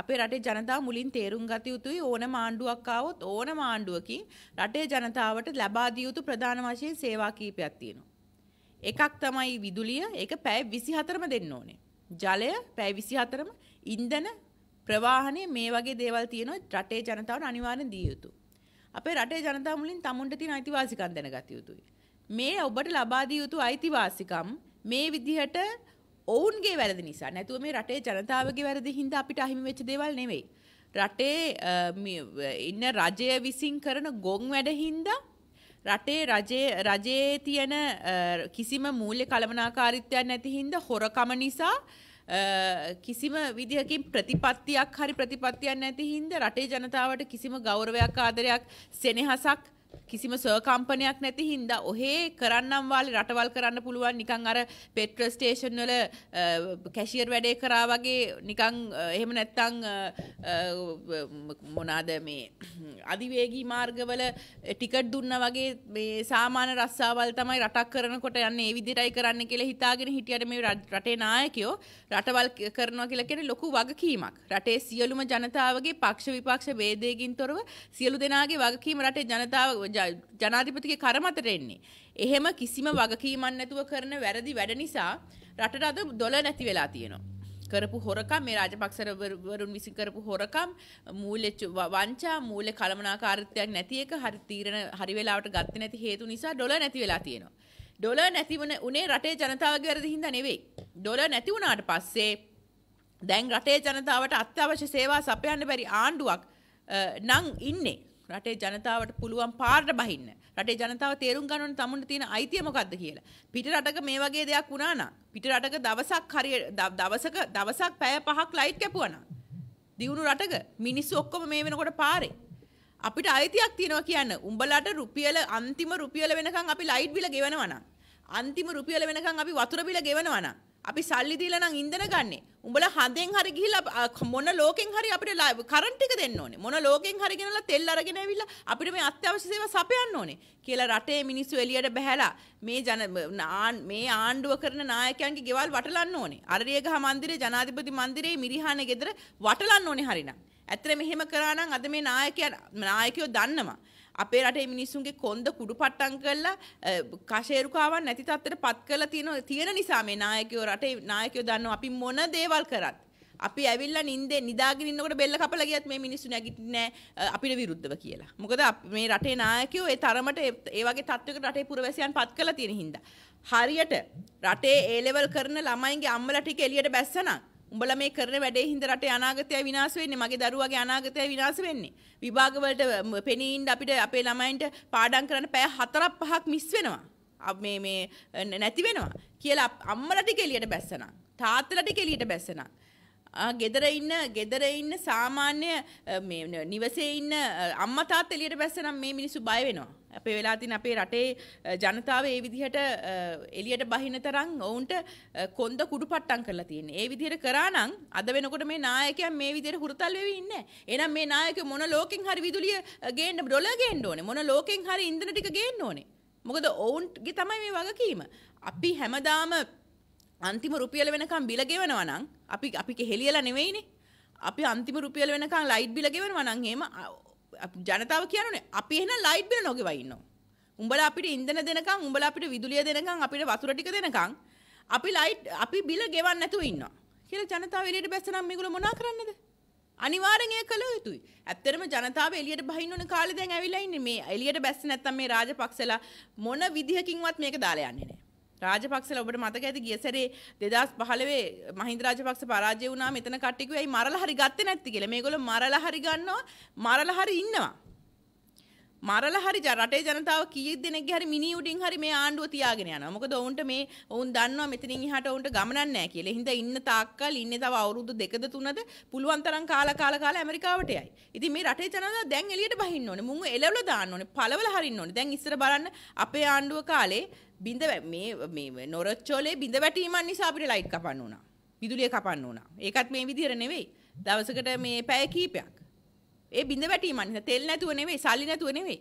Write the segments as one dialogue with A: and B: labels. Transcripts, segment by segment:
A: අපේ රටේ ජනතාව මුලින් තේරුම් ගත යුතුයි ඕන මාණ්ඩුවක් ආවොත් ඕන මාණ්ඩුවකින් රටේ ජනතාවට ලබා දිය යුතු ප්‍රධාන වශයෙන් සේවා කීපයක් තියෙනවා. එකක් තමයි විදුලිය, ඒක පැය 24ම දෙන්න ඕනේ. ජලය පැය 24ම, ඉන්ධන, ප්‍රවාහනය මේ වගේ දේවල් තියෙනවා රටේ ජනතාවට අනිවාර්යෙන් දිය යුතු. අපේ රටේ ජනතාව මුලින් තමුන්ට තියෙන අයිතිවාසිකම් දැනගත යුතුයි. මේ ඔබට ලබා දිය යුතු අයිතිවාසිකම් මේ විදිහට ඔවුන්ගේ වැරදි නිසා නැතුව මේ රටේ ජනතාවගේ වැරදි හින්දා අපිට අහිමි වෙච්ච දේවල් නෙවෙයි. රටේ ඉන්න රජය විසින් කරන ගොන් වැඩ හින්දා රටේ රජයේ රජයේ තියෙන කිසිම මූල්‍ය කලමනාකාරීත්වයක් නැති හින්දා හොරකම නිසා කිසිම විදිහකින් ප්‍රතිපත්තියක් හරි ප්‍රතිපත්තියක් නැති හින්දා රටේ ජනතාවට කිසිම ගෞරවයක් ආදරයක් සෙනෙහසක් කිසිම සර්කම්පනයක් නැති හින්දා ඔහේ කරන්නම් වාලේ රටවල් කරන්න පුළුවන් නිකන් අර පෙට්‍රල් ස්ටේෂන් වල කැෂියර් වැඩේ කරා වගේ නිකන් එහෙම නැත්තම් මොනවාද මේ අධිවේගී මාර්ගවල ටිකට් දුන්නා වගේ මේ සාමාන්‍ය රස්සාවල් තමයි රටක් කරනකොට යන්නේ ඒ විදිහටයි කරන්න කියලා හිතාගෙන හිටියට මේ රටේ නායකයෝ රටවල් කරනවා කියලා කියන්නේ ලොකු වගකීමක්. රටේ සියලුම ජනතාවගේ පක්ෂ විපක්ෂ ભેදයකින් තොරව සියලු දෙනාගේ වගකීම රටේ ජනතාව ජනාධිපතිගේ කරමතට එන්නේ. එහෙම කිසිම වගකීමක් නැතුව කරන වැරදි වැඩ නිසා රටට අද දොළ නැති වෙලා තියෙනවා. කරපු හොරකම් මේ රාජපක්ෂවරුන් විසින් කරපු හොරකම් මූල්‍ය වංචා මූල්‍ය කළමනාකාරීත්වයක් නැති එක හරි තීරණ හරි වෙලාවට ගත්තේ නැති හේතු නිසා ඩොලර් නැති වෙලා තියෙනවා. ඩොලර් නැති වුණ උනේ රටේ ජනතාවගේ වැරදි හින්දා නෙවෙයි. ඩොලර් නැති වුණාට පස්සේ දැන් රටේ ජනතාවට අත්‍යවශ්‍ය සේවා සපයන්න බැරි ආණ්ඩුවක් නං ඉන්නේ රටේ ජනතාවට පුළුවන් පාරට බහින්න. රටේ ජනතාව තේරුම් ගන්න ඕනේ තමුන්ට තියෙන අයිතිය මොකද්ද කියලා. පිට රටක මේ වගේ දෙයක් වුණා නම් පිට රටක දවසක් හරියට දවසක දවසක් පැය පහක් ලයිට් කැපුවා නම් දියුණු රටක මිනිස්සු ඔක්කොම මේ වෙනකොට පාරේ. අපිට අයිතියක් තියෙනවා කියන්න. උඹලට රුපියල අන්තිම රුපියල වෙනකන් අපි ලයිට් බිල ගෙවනවා නම් අන්තිම රුපියල වෙනකන් අපි වතුර බිල ගෙවනවා නම් අපි සල්ලි දීලා නම් ඉන්ධන ගන්නෙ. උඹලා හඳෙන් හරි ගිහිල්ලා මොන ලෝකෙන් හරි අපිට කරන්ට් එක දෙන්න ඕනේ. මොන ලෝකෙන් හරි ගෙනලා තෙල් අරගෙන ඇවිල්ලා අපිට මේ අත්‍යවශ්‍ය සේවා සපයන්න ඕනේ කියලා රටේ මිනිස්සු එළියට බහැලා මේ ජන මේ ආණ්ඩුව කරන නායකයන්ගේ ගෙවල් වටලන්න ඕනේ. අරරියගහ මන්දිරේ ජනාධිපති මන්දිරේ මිරිහානේ ගෙදර වටලන්න ඕනේ හරිනම්. ඇත්තට මෙහෙම කරා නම් අද මේ නායකයන් නායකයෝ දන්නවා. අපේ රටේ මිනිස්සුන්ගේ කොන්ද කුඩු පට්ටම් කරලා කෂේරුකාවන් නැති තත්ත්වයට පත් කරලා තියෙන තියෙන නිසා මේ නායකයෝ රටේ නායකයෝ දන්නවා අපි මොන දේවල් කරත් අපි ඇවිල්ලා නිින්දේ නිදාගෙන ඉන්නකොට බෙල්ල කපලා ගියත් මේ මිනිස්සු නැගිටින්නේ අපිට විරුද්ධව කියලා. මොකද මේ රටේ නායකයෝ ඒ තරමට ඒ වගේ තත්ත්වයකට රටේ පුරවැසියන් පත් කරලා තියෙන හින්දා. හරියට රටේ ඒ ලෙවල් කරන ළමයින්ගේ අම්මලා ටික එළියට බැස්සනම් උඹලා මේ කරන වැඩේ හින්දා රටේ අනාගතය විනාශ වෙන්නේ මගේ දරුවාගේ අනාගතය විනාශ වෙන්නේ විභාග වලට පෙනීින්න අපිට අපේ ළමයින්ට පාඩම් කරන්න පැය 4ක් 5ක් මිස් වෙනවා මේ මේ නැති වෙනවා කියලා අම්මලා ටික එළියට බැස්සනා තාත්තලා ටික එළියට බැස්සනා ගෙදර ඉන්න ගෙදර ඉන්න සාමාන්‍ය නිවසේ ඉන්න අම්මා තාත්තා එළියට බැස්සනම් මේ මිනිස්සු බය වෙනවා අපේ වෙලා තින් අපේ රටේ ජනතාව ඒ විදිහට එලියට බහින තරම් ඔවුන්ට කොන්ද කුඩු පට්ටම් කරලා තියෙන්නේ. ඒ විදිහට කරා නම් අද වෙනකොට මේ නායකයන් මේ විදිහට හුරතල් වෙවි ඉන්නේ නැහැ. එහෙනම් මේ නායකයෝ මොන ලෝකෙන් හරි විදුලිය ගේන්න ඩොලර් ගේන්න ඕනේ. මොන ලෝකෙන් හරි ඉන්ධන ටික ගේන්න ඕනේ. මොකද ඔවුන්ගේ තමයි මේ වගකීම. අපි හැමදාම අන්තිම රුපියල වෙනකම් බිල ගෙවනවා නම් අපි අපි කෙහෙලියලා නෙවෙයිනේ. අපි අන්තිම රුපියල වෙනකම් ලයිට් බිල ගෙවනවා නම් එහෙම ජනතාව කියන්නේ අපි එහෙනම් ලයිට් බිල නොගෙවා ඉන්නවා. උඹලා අපිට ඉන්ධන දෙනකන් උඹලා අපිට විදුලිය දෙනකන් අපිට වතුර ටික දෙනකන් අපි ලයිට් අපි බිල ගෙවන්න නැතුව ඉන්නවා. කියලා ජනතාව එළියට බැස්සනම් මේගොල්ලෝ මොනා කරන්නද? අනිවාර්යෙන් ඒක කළ යුතුයි. ඇත්තටම ජනතාව එළියට බහින්න ඕන කාලේ දැන් ඇවිල්ලා ඉන්නේ මේ එළියට බැස්ස නැත්තම් මේ රාජපක්ෂලා මොන විදිහකින්වත් මේක දාලා යන්නේ නැහැ. රාජපක්ෂල ඔබට මතක ඇති ගිය සැරේ 2015 මහින්ද රාජපක්ෂ පරාජය වුණා මෙතන කට්ටියකුයි මරලා හරි ගත්තේ නැත්ති කියලා. මේගොල්ලෝ මරලා හරි ගන්නවා මරලා හරි ඉන්නවා. මරලා හරි රටේ ජනතාව කීයක් දෙනෙක්ගේ හරි මිනි උඩින් හරි මේ ආණ්ඩුව තියාගෙන යනවා. මොකද ඔවුන්ට මේ ඔවුන් දන්නවා මෙතනින් එහාට ඔවුන්ට ගමනක් නැහැ කියලා. එහෙනම් ඉන්න තාක්කල් ඉන්නේ තව අවුරුදු දෙකද තුනද පුළුවන් තරම් කාලා කාලා කාලා ඇමරිකාවට යයි. ඉතින් මේ රටේ ජනතාව දැන් එළියට බහින්න ඕනේ. මුංගු එළවල දාන්න ඕනේ. පළවල හරින්න ඕනේ. දැන් ඉස්සර බලන්න අපේ ආණ්ඩුව කාලේ බිඳ මේ මේ නොරොච්චෝලේ බිඳ වැටීමන් නිසා අපිට ලයිට් කපන්න වුණා. විදුලිය කපන්න වුණා. ඒකත් මේ විදිහට නෙවෙයි. දවසකට මේ පැය කීපයක්. ඒ බිඳ වැටීම නිසා තෙල් නැතුව නෙවෙයි සල්ලි නැතුව නෙවෙයි.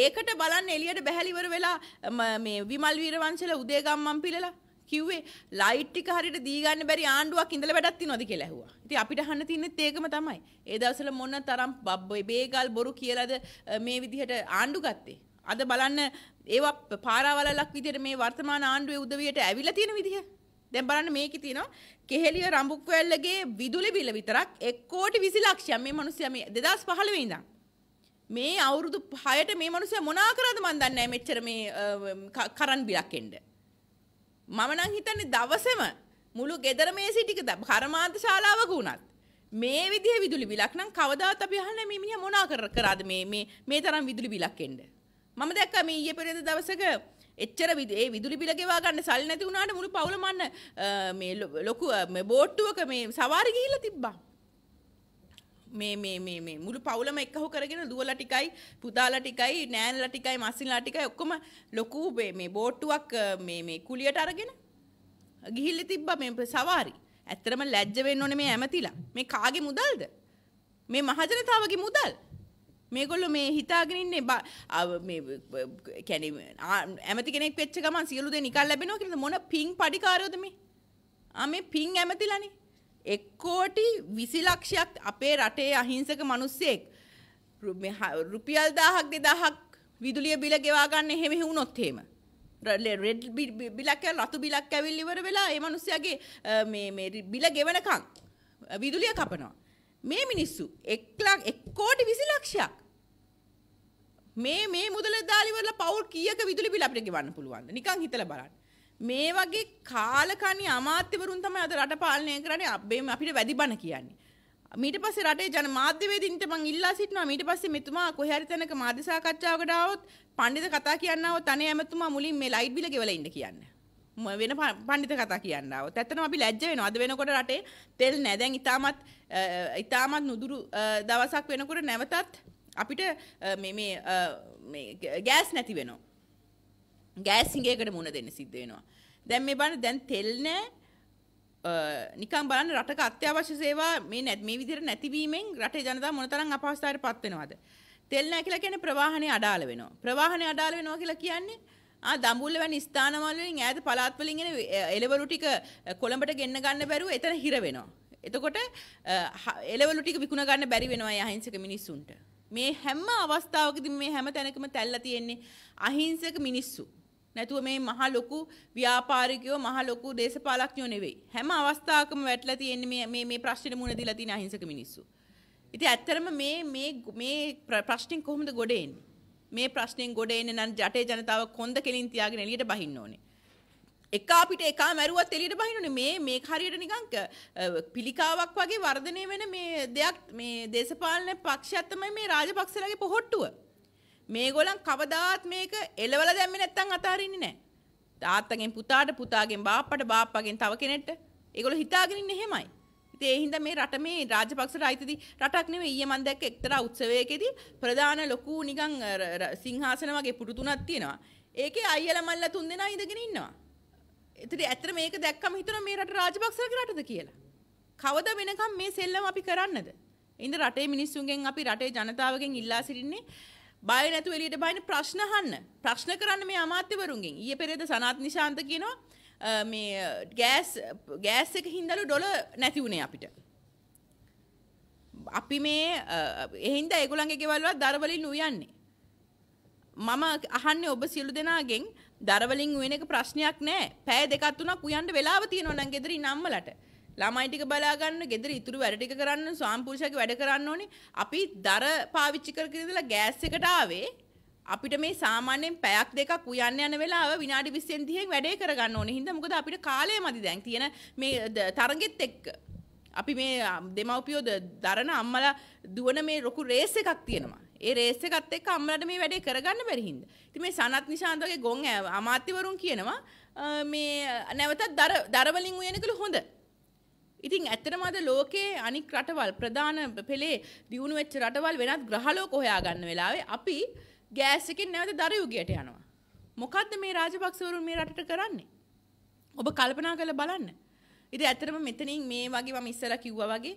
A: ඒකට බලන්න එළියට බැහැලිවර වෙලා මේ විමල් වීරවංශල උදේගම්මන් පිළලා කිව්වේ ලයිට් ටික හරියට දී ගන්න බැරි ආණ්ඩුවක් ඉඳලා වැඩක් තියනවද කියලා ඇහුවා. ඉතින් අපිට අහන්න තින්නෙත් ඒකම තමයි. ඒ දවස්වල මොන තරම් බබ්බේ බේගල් බොරු කියලාද මේ විදිහට ආණ්ඩු ගත්තේ. අද බලන්න ඒවා පාරාවලලක් විදිහට මේ වර්තමාන ආණ්ඩුවේ උදවියට ඇවිල්ලා තියෙන විදිහ. දැන් බලන්න මේකේ තියෙනවා කෙහෙලිය රඹුක්වැල්ලගේ විදුලි බිල විතරක් 1 කෝටි 20 ලක්ෂයක් මේ මිනිස්සයා මේ 2015 ඉඳන් මේ අවුරුදු 6ට මේ මිනිස්සයා මොනා කරාද මන් දන්නේ නැහැ මෙච්චර මේ කරන් බිලක් එන්න මම නම් හිතන්නේ දවසම මුළු ගෙදර මේසි ටික කර්මාන්ත ශාලාවක වුණත් මේ විදිහේ විදුලි බිලක් නම් කවදාවත් අපි අහන්නේ මේ මිනිහා මොනා කර කරාද මේ මේ මේ තරම් විදුලි බිලක් එන්න මම දැක්කා මේ ඊයේ පෙරේද දවසක එච්චර විදේ විදුලි බිල ගෙවා ගන්න සල්ලි නැති වුණාට මුළු පවුල මන්න මේ ලොකු මේ බෝට්ටුවක මේ සවාරි ගිහිල්ලා තිබ්බා. මේ මේ මේ මේ මුළු පවුලම එක්කහො කරගෙන දුවලා ටිකයි පුතාලා ටිකයි නෑනලා ටිකයි මස්සිලා ටිකයි ඔක්කොම ලොකු මේ බෝට්ටුවක් මේ මේ කුලියට අරගෙන ගිහිල්ලා තිබ්බා මේ සවාරි. ඇත්තටම ලැජ්ජ වෙන්න ඕනේ මේ ඇමතිලා. මේ කාගේ මුදල්ද? මේ මහජනතාවගේ මුදල්. මේගොල්ලො මේ හිතාගෙනන්නේ බ කැන ඇමති කෙනෙක් පෙච්ච ගම සියලුද නිකල් ලැබෙනවා කියද මොන පින් පඩිකාරයෝදම අම පින් ඇමතිලනි එක්කෝටි විසිලක්ෂයක් අපේ රටේ අහිංසක මනුස්සෙක් රුපියල් දාහක් දෙදහක් විදුලිය බිල ගෙවාගන්න එහෙමෙහි වුණොත්තේම රෙඩ් බිලක්ක රතු බිලක් ඇවිල් ඉවර වෙලා ඒ මනුස්සයගේ බිල ගෙවනකං විදුලිය කපනවා මේ මිනිස්සු එක්ලක් එක්කෝටි විසි ලක්ෂයක් මේ මේ මුදල දාලා ඉවරලා පවුල් කීයක විදුලි බිල අපිට ගෙවන්න පුළුවන්ද නිකන් හිතලා බලන්න මේ වගේ කාලකණ්ණි අමාත්‍යවරුන් තමයි අද රට පාලනය කරන්නේ අපිට වැඩි බණ කියන්නේ මීට පස්සේ රටේ ජනමාධ්‍යවේදීන්ට මං ඉල්ලා සිටිනවා මීට පස්සේ මෙතුමා කොහේ හරි තැනක මාධ්‍ය සාකච්ඡාවකට ආවොත් පඬිත කතා කියන්න ආවොත් අනේ ඇමතුමා මුලින් මේ ලයිට් බිල ගෙවලා ඉන්න කියන්න. වෙන පඬිත කතා කියන්න ආවොත් ඇත්තටම අපි ලැජ්ජ වෙනවා. අද වෙනකොට රටේ තෙල් නැහැ. දැන් ඊටමත් ඊටමත් නුදුරු දවසක් වෙනකොට නැවතත් අපිට ගෑස් නැති වෙනවා. ගෑස් සිංගේකට මුණ දෙන්න සිද්ධ වෙනවා. දැන් මේ බලන්න දැන් තෙල් නෑ නිකන් බලන්න රටක අත්‍යවශ්‍ය සේවා මේ නැත් මේ විදිහට නැතිවීමෙන් රටේ ජනතාව මොනතරම් අපහසුතාවයට පත් වෙනවද? තෙල් නෑ කියලා කියන්නේ ප්‍රවාහනය අඩාල වෙනවා. ප්‍රවාහනය අඩාල වෙනවා කියලා කියන්නේ ආ දඹුල්ල වැනි ස්ථානවල වලින් ඈත පළාත් වලින් එන එළවලු ටික කොළඹට ගෙන්න ගන්න බැරුව එතන හිර වෙනවා. එතකොට එළවලු ටික විකුණ ගන්න බැරි වෙනවා අහිංසක මිනිස්සුන්ට. මේ හැම අවස්ථාවකදී මේ හැම තැනකම තැල්ලා තියෙන්නේ අහිංසක මිනිස්සු. නැතුව මේ මහ ලොකු ව්‍යාපාරිකයෝ මහ ලොකු දේශපාලඥයෝ නෙවෙයි. හැම අවස්ථාවකම වැටලා තියෙන්නේ මේ මේ මේ ප්‍රශ්නෙට මුහුණ දීලා තියෙන අහිංසක මිනිස්සු. ඉතින් ඇත්තරම මේ මේ මේ ප්‍රශ්نين කොහොමද ගොඩ එන්නේ? මේ ප්‍රශ්نين ගොඩ එන්නේ නම් ජටේ ජනතාව කොන්ද කෙලින් තියාගෙන එළියට බහින්න ඕනේ. එක අපිට එකා මැරුවත් එලියට බහිනනේ මේ මේ හරියට නිකන් පිළිකාවක් වගේ වර්ධනය වෙන මේ දෙයක් මේ දේශපාලන පක්ෂයත් තමයි මේ රාජපක්ෂලාගේ පොහොට්ටුව. මේගොල්ලන් කවදාත් මේක එලවල දැම්මේ නැත්තම් අතාරින්නේ නැහැ. තාත්තගෙන් පුතාට පුතාගෙන් බාප්පට බාප්පගෙන් තව කෙනෙක්ට ඒගොල්ලෝ හිතාගෙන ඉන්නේ එහෙමයි. ඉතින් ඒ හින්දා මේ රට මේ රාජපක්ෂට අයිතිදී රටක් නෙවෙයි ඊයේ මම දැක්ක එක්තරා උත්සවයකදී ප්‍රධාන ලොකු නිකන් සිංහාසන වගේ පුටු තුනක් තියෙනවා. ඒකේ අයියලා මල්ලා තුන් දෙනා ඉඳගෙන ඉන්නවා. එතකොට ඇත්තට මේක දැක්කම හිතනවා මේ රට රාජපක්ෂලගේ රටද කියලා. කවද වෙනකම් මේ සෙල්ලම අපි කරන්නද? ඉන්න රටේ මිනිස්සුන්ගෙන් අපි රටේ ජනතාවගෙන් ඉල්ලා සිටින්නේ බය නැතුව එළියට බයින ප්‍රශ්න අහන්න. ප්‍රශ්න කරන්න මේ අමාත්‍යවරුන්ගෙන්. ඊයේ පෙරේද සනාත් නිශාන්ත කියනවා මේ ගෑස් ගෑස් එක හින්දාලු ඩොලර් නැති වුණේ අපිට. අපි මේ එහින්දා ඒගොල්ලන්ගේ ගෙවල් වල දරවලින් උයන්නේ. මම අහන්නේ ඔබ සියලු දෙනාගෙන් දරවලින් වෙන එක ප්‍රශ්නයක් නෑ. පෑය දෙකක් තුනක් උයන්ඩ වෙලාව තියෙනවා නම් ගෙදර ඉන්නම්මලට. ළමයි ටික බලා ගන්න, ගෙදර ඉතුරු වැඩ ටික කරන්න, ස්වාම්පුරුෂයාගේ වැඩ කරන්න ඕනේ. අපි දර පාවිච්චි කරගෙන ඉඳලා ගෑස් එකට ආවේ අපිට මේ සාමාන්‍යයෙන් පැයක් දෙකක් උයන්න යන වෙලාව විනාඩි 20න් 30න් වැඩේ කරගන්න ඕනේ. හින්දා මොකද අපිට කාලය මදි දැන් තියෙන මේ තරගෙත් එක්ක. අපි මේ දෙමව්පියෝ දරන අම්මලා දුවන මේ ලොකු රේස් එකක් තියෙනවා. ඒ රේස් එකත් එක්ක අම්මලාට මේ වැඩේ කරගන්න බැරි හින්දා. ඉතින් මේ සනත් නිශාන්ත වගේ ගොන් අමාත්‍යවරුන් කියනවා මේ නැවතත් දර දර වලින් උයනකලු හොඳ. ඉතින් ඇත්තටම අද ලෝකයේ අනික් රටවල් ප්‍රධාන පෙළේ දියුණු වෙච්ච රටවල් වෙනත් ග්‍රහලෝක හොයා ගන්න වෙලාවේ අපි ගෑස් එකෙන් නැවත දර යුගයට යනවා. මොකද්ද මේ රාජපක්ෂවරුන් මේ රටට කරන්නේ? ඔබ කල්පනා කරලා බලන්න. ඉතින් ඇත්තටම මෙතනින් මේ වගේ මම ඉස්සලා කිව්වා වගේ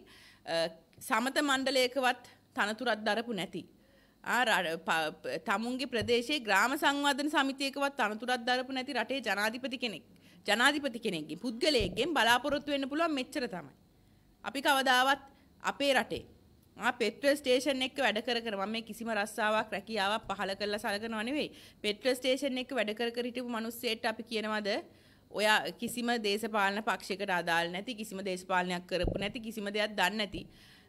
A: සමත මණ්ඩලයකවත් තනතුරක් දරපු නැති තමුන්ගේ ප්‍රදේශයේ ග්‍රාම සංවර්ධන සමිතියකවත් අනතුරක් දරපු නැති රටේ ජනාධිපති කෙනෙක් ජනාධිපති කෙනෙක්ගෙන් පුද්ගලයෙක්ගෙන් බලාපොරොත්තු වෙන්න පුළුවන් මෙච්චර තමයි. අපි කවදාවත් අපේ රටේ ආ පෙට්‍රල් ස්ටේෂන් එක්ක වැඩ කර කර මම මේ කිසිම රස්සාවක් රැකියාවක් පහල කරලා සලකනව නෙවෙයි. පෙට්‍රල් ස්ටේෂන් එක්ක වැඩ කර කර හිටපු මිනිස්සෙක්ට අපි කියනවද ඔයා කිසිම දේශපාලන පක්ෂයකට අදාළ නැති කිසිම දේශපාලනයක් කරපු නැති කිසිම දෙයක් දන්නේ නැති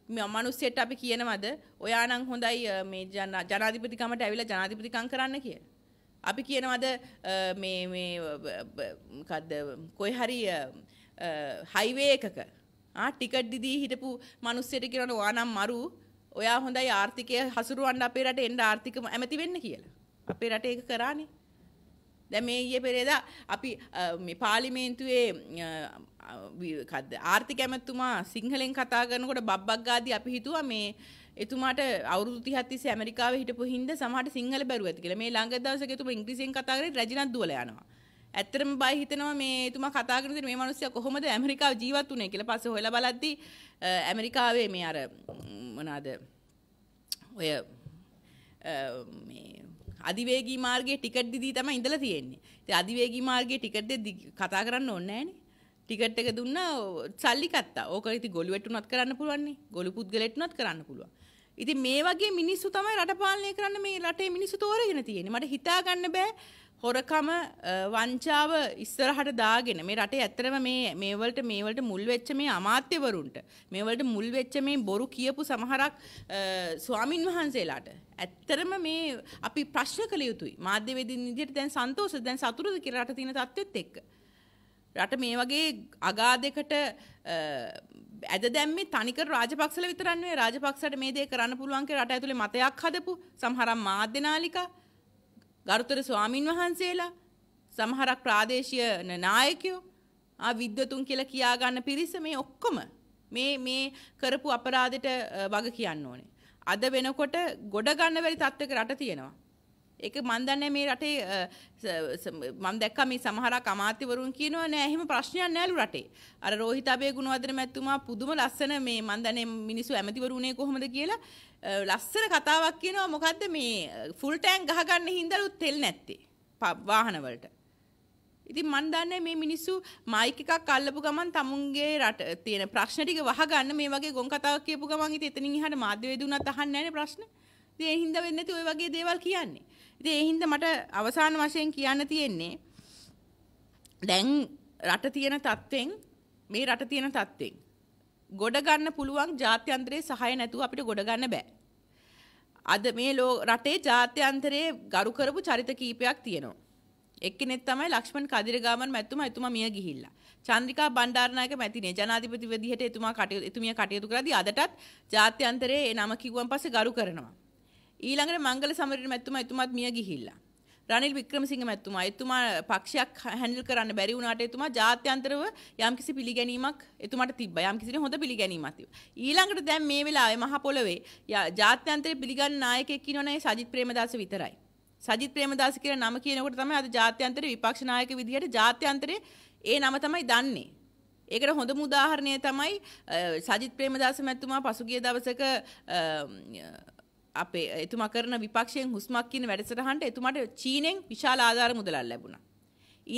A: මනුස්සයට අපි කියනවද ඔයා නම් හොඳයි මේ ජනාධිපතිකමට ඇවිල්ලා ජනාධිපතිකම් කරන්න කියලා. අපි කියනවද මේ මේ මොකද්ද කොයි හරි හයිවේ එකක ආ ටිකට් දිදී හිටපු මිනිස්සුන්ට කියනවා ඔයා නම් මරු ඔයා හොඳයි ආර්ථිකය හසුරුවන්න අපේ රටේ එන්න ආර්ථික ඇමති වෙන්න කියලා. අපේ රටේ ඒක කරානේ. දැ මේ ඊය පෙරේදා අපි පාලිමේන්තුවේ ආර්ථික ඇමැත්තුමා සිංහලෙන් කතා කරනකොට බබ්බක් ගාදී අපි හිතුවා මේ එතුමාට අවුරුදු 30 තිස්සේ ඇමරිකාවේ හිටපු හින්දා සමහරට සිංහල බැරුව ඇති කියලා. මේ ළඟ දවසක එතුමා ඉංග්‍රීසියෙන් කතා කරේ රජිනත් දුවල යනවා. ඇත්තටම බය හිතෙනවා මේ එතුමා කතා කරන මේ මිනිස්සයා කොහොමද ඇමරිකාව ජීවත් වුනේ කියලා. පස්සේ හොයලා බලද්දී ඇමරිකාවේ මේ අර මොනවාද ඔය මේ අධිවේගී මාර්ගයේ ටිකට් දිදී තමයි ඉඳලා තියෙන්නේ. ඉතින් අධිවේගී මාර්ගයේ ටිකට් දෙක කතා කරන්න ඕනේ ටිකට් එක දුන්නා සල්ලි කත්තා. ඕක ඉතින් ගොළු වැටුණත් කරන්න පුළුවන් නේ. ගොළු පුද්ගලෙටුණත් කරන්න පුළුවන්. ඉතින් මේ වගේ මිනිස්සු තමයි රට පාලනය කරන්න මේ රටේ මිනිස්සු තෝරගෙන තියෙන්නේ. මට හිතා ගන්න බෑ හොරකම වංචාව ඉස්සරහට දාගෙන මේ රටේ ඇත්තටම මේ මේ වලට මේ වලට මුල් වෙච්ච මේ අමාත්‍යවරුන්ට මේ වලට මුල් වෙච්ච මේ බොරු කියපු සමහරක් ස්වාමින් වහන්සේලාට ඇත්තටම මේ අපි ප්‍රශ්න කළ යුතුයි මාධ්‍යවේදීන් විදිහට දැන් සන්තෝෂද දැන් සතුටුද කියලා රට තියෙන තත්ත්වෙත් එක්ක රට මේ වගේ අගාධයකට ඇද දැම්මේ තනිකර රාජපක්ෂල විතරක් නෙවෙයි රාජපක්ෂට මේ දේ කරන්න පුළුවන් කියලා රට ඇතුලේ මතයක් හදපු සමහරක් මාධ්‍ය නාලිකා ගරුතර ස්වාමින් වහන්සේලා සමහරක් ප්‍රාදේශීය නායකයෝ ආ විද්වතුන් කියලා කියා ගන්න පිරිස මේ ඔක්කොම මේ මේ කරපු අපරාධෙට වග කියන්න ඕනේ. අද වෙනකොට ගොඩ ගන්න බැරි තත්ත්වයක රට තියෙනවා. ඒක මන් දන්නේ මේ රටේ මම දැක්කා මේ සමහරක් අමාත්‍යවරුන් කියනවා නෑ එහෙම ප්‍රශ්නයක් නෑලු රටේ. අර රෝහිත අබේ ගුණවර්ධන මැතිතුමා පුදුම ලස්සන මේ මන් දන්නේ මිනිස්සු ඇමතිවරු උනේ කොහොමද කියලා ලස්සන කතාවක් කියනවා මොකද්ද මේ ෆුල් ටැංක් ගහගන්න හින්දාලු තෙල් නැත්තේ වාහන වලට. ඉතින් මන් දන්නේ මේ මිනිස්සු මයික් එකක් අල්ලපු ගමන් තමුන්ගේ රට තියෙන ප්‍රශ්න ටික වහගන්න මේ වගේ ගොන් කතාවක් කියපු ගමන් ඉතින් එතනින් එහාට මාධ්‍ය වේදුණත් අහන්නේ නැහැ ප්‍රශ්න. ඉතින් ඒ හින්දා වෙන්නේ නැති ওই වගේ දේවල් කියන්නේ. ඉතින් ඒ හින්දා මට අවසාන වශයෙන් කියන්න තියෙන්නේ දැන් රට තියෙන තත්ත්වෙන් මේ රට තියෙන තත්ත්වෙන් ගොඩ ගන්න පුළුවන් ජාත්‍යන්තරයේ සහාය නැතුව අපිට ගොඩ ගන්න බෑ. අද මේ ලෝ රටේ ජාත්‍යන්තරයේ ගරු කරපු චරිත කීපයක් තියෙනවා. එක්කෙනෙක් තමයි ලක්ෂ්මන් කදිරගාමන් මැතිතුමා එතුමා මිය ගිහිල්ලා. චන්ද්‍රිකා බණ්ඩාරනායක මැතිණිය ජනාධිපති විදිහට එතුමා කටයුතු එතුමිය කටයුතු කරද්දී අදටත් ජාත්‍යන්තරයේ ඒ නම කිව්වන් පස්සේ ගරු කරනවා. ඊළඟට මංගල සමරේ මැතිතුමා එතුමාත් මිය ගිහිල්ලා. රනිල් වික්‍රමසිංහ මැතිතුමා එතුමා පක්ෂයක් හැන්ඩල් කරන්න බැරි වුණාට එතුමා ජාත්‍යන්තරව යම්කිසි පිළිගැනීමක් එතුමාට තිබ්බා. යම්කිසි හොඳ පිළිගැනීමක් තිබ්බා. ඊළඟට දැන් මේ වෙලාවේ මහ පොළවේ ජාත්‍යන්තරේ පිළිගන්න නායකයෙක් ඉන්නවනේ සජිත් ප්‍රේමදාස විතරයි. සජිත් ප්‍රේමදාස කියන නම කියනකොට තමයි අද ජාත්‍යන්තරේ විපක්ෂ නායක විදිහට ජාත්‍යන්තරේ ඒ නම තමයි දන්නේ. ඒකට හොඳම උදාහරණය තමයි සජිත් ප්‍රේමදාස මැතිතුමා පසුගිය දවසක අපේ එතුමා කරන විපක්ෂයෙන් හුස්මක් කියන වැඩසටහනට එතුමාට චීනෙන් විශාල ආධාර මුදලක් ලැබුණා.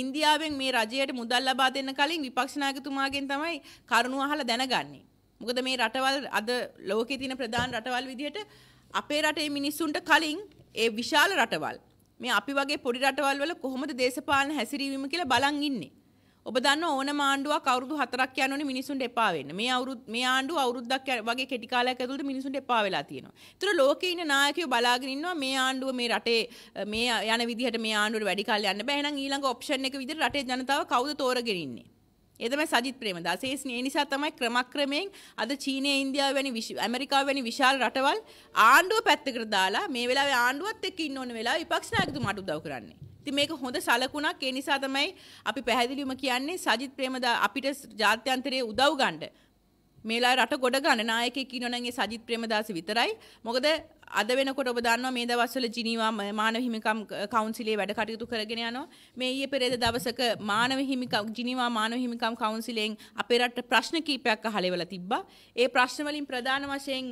A: ඉන්දියාවෙන් මේ රජයට මුදල් ලබා දෙන්න කලින් විපක්ෂ නායකතුමාගෙන් තමයි කරුණු අහලා දැනගන්නේ. මොකද මේ රටවල් අද ලෝකේ තියෙන ප්‍රධාන රටවල් විදිහට අපේ රටේ මිනිස්සුන්ට කලින් ඒ විශාල රටවල් මේ අපි වගේ පොඩි රටවල් වල කොහොමද දේශපාලන හැසිරීම කියලා බලන් ඉන්නේ. ඔබ දන්න ඕන මාණ්ඩුවක් අවුරුදු 4ක් යනෝනේ මිනිසුන්ට එපා වෙන්න. මේ අවුරුදු මේ ආණ්ඩුව අවුරුද්දක් වගේ කෙටි කාලයක් ඇතුළත මිනිසුන්ට එපා වෙලා තියෙනවා. ඒතර ලෝකේ ඉන්න නායකයෝ බලාගෙන ඉන්නවා මේ ආණ්ඩුව මේ රටේ මේ යන විදිහට මේ ආණ්ඩුවට වැඩි කාලයක් යන්න බෑ. එහෙනම් ඊළඟ ඔප්ෂන් එක විදිහට රටේ ජනතාව කවුද තෝරගෙන ඉන්නේ? ඒ තමයි සජිත් ප්‍රේමදාස. ඒ නිසා තමයි ක්‍රමක්‍රමයෙන් අද චීනය, ඉන්දියාව වැනි ඇමරිකාව වැනි විශාල රටවල් ආණ්ඩුව පැත්තකට දාලා මේ වෙලාවේ ආණ්ඩුවත් එක්ක ඉන්න ඕන වෙලාව විපක්ෂ නායකතුමාට උදව් කරන්නේ. ඉතින් මේක හොඳ සලකුණක් ඒ නිසා තමයි අපි පැහැදිලිවම කියන්නේ සජිත් ප්‍රේමදා අපිට ජාත්‍යන්තරයේ උදව් ගන්න මේලා රට ගොඩ ගන්න නායකයෙක් ඉන්නවනම් ඒ සජිත් ප්‍රේමදාස විතරයි. මොකද අද වෙනකොට ඔබ දන්නවා මේ දවස්වල ජිනීවා මානව හිමිකම් කවුන්සිලේ වැඩ කටයුතු කරගෙන යනවා. මේ ඊයේ පෙරේද දවසක මානව හිමිකම් ජිනීවා මානව හිමිකම් කවුන්සිලෙන් අපේ රට ප්‍රශ්න කීපයක් අහලෙවලා තිබ්බා. ඒ ප්‍රශ්න වලින් ප්‍රධාන වශයෙන්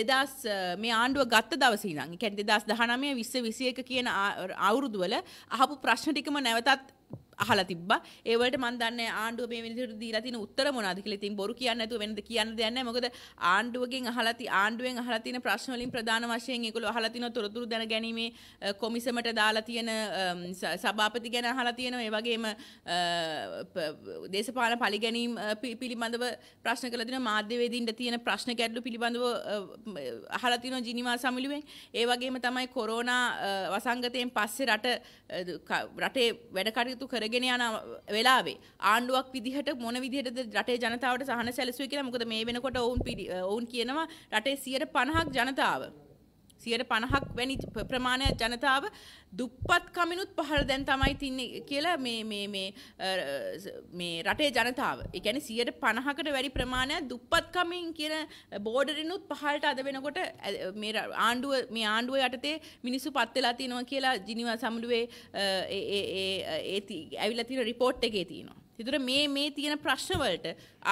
A: 2000 මේ ආණ්ඩුව ගත්ත දවසේ ඉඳන්, ඒ කියන්නේ 2019 20 21 කියන අවුරුදු වල අහපු ප්‍රශ්න ටිකම නැවතත් අහලා තිබ්බා. ඒ වලට මම දන්නේ ආණ්ඩුව මේ විදිහට දීලා තියෙන උත්තර මොනවාද කියලා. ඉතින් බොරු කියන්නේ නැතුව වෙනද කියන්න දෙයක් නැහැ. මොකද ආණ්ඩුවගෙන් අහලා ති ආණ්ඩුවෙන් අහලා තියෙන ප්‍රශ්න වලින් ප්‍රධාන වශයෙන් ඒගොල්ලෝ අහලා තියෙන තොරතුරු දැනගැනීමේ කොමිසමට දාලා තියෙන සභාපති ගැන අහලා තියෙනවා. ඒ වගේම දේශපාලන පරිගැනීම් පිළිබඳව ප්‍රශ්න කරලා තියෙනවා. මාධ්‍යවේදීන්ට තියෙන ප්‍රශ්න ගැටලු පිළිබඳව අහලා තියෙනවා ජිනීවා සමිලුවෙන්. ඒ වගේම තමයි කොරෝනා වසංගතයෙන් පස්සේ රට රටේ වැඩ කටයුතු කර කරගෙන යන වෙලාවේ ආණ්ඩුවක් විදිහට මොන විදිහටද රටේ ජනතාවට සහන සැලසුවේ කියලා මොකද මේ වෙනකොට ඔවුන් ඔවුන් කියනවා රටේ 50ක් ජනතාව සියයට පණහක් වැනි ප්‍රමාණයක් ජනතාව දුප්පත් කමිනුත් පහළ දැන් තමයි තින්නේ කියලා මේ රටේ ජනතාව එකැන සියට පණහකට වැඩි ප්‍රමාණයක් දුප්පත්කමින් කියන බෝඩරනුත් පහලට අද වෙනකොට ආණ්ඩුව මේ ආණ්ඩුව යටතේ මිනිස්සු පත්වෙලා තියෙනවා කියලා ජිනිව සමුළුවේ ඇවිලතින රිපෝට් එකේ තියෙනවා තිතුර මේ මේ තියෙන ප්‍රශ්නවලට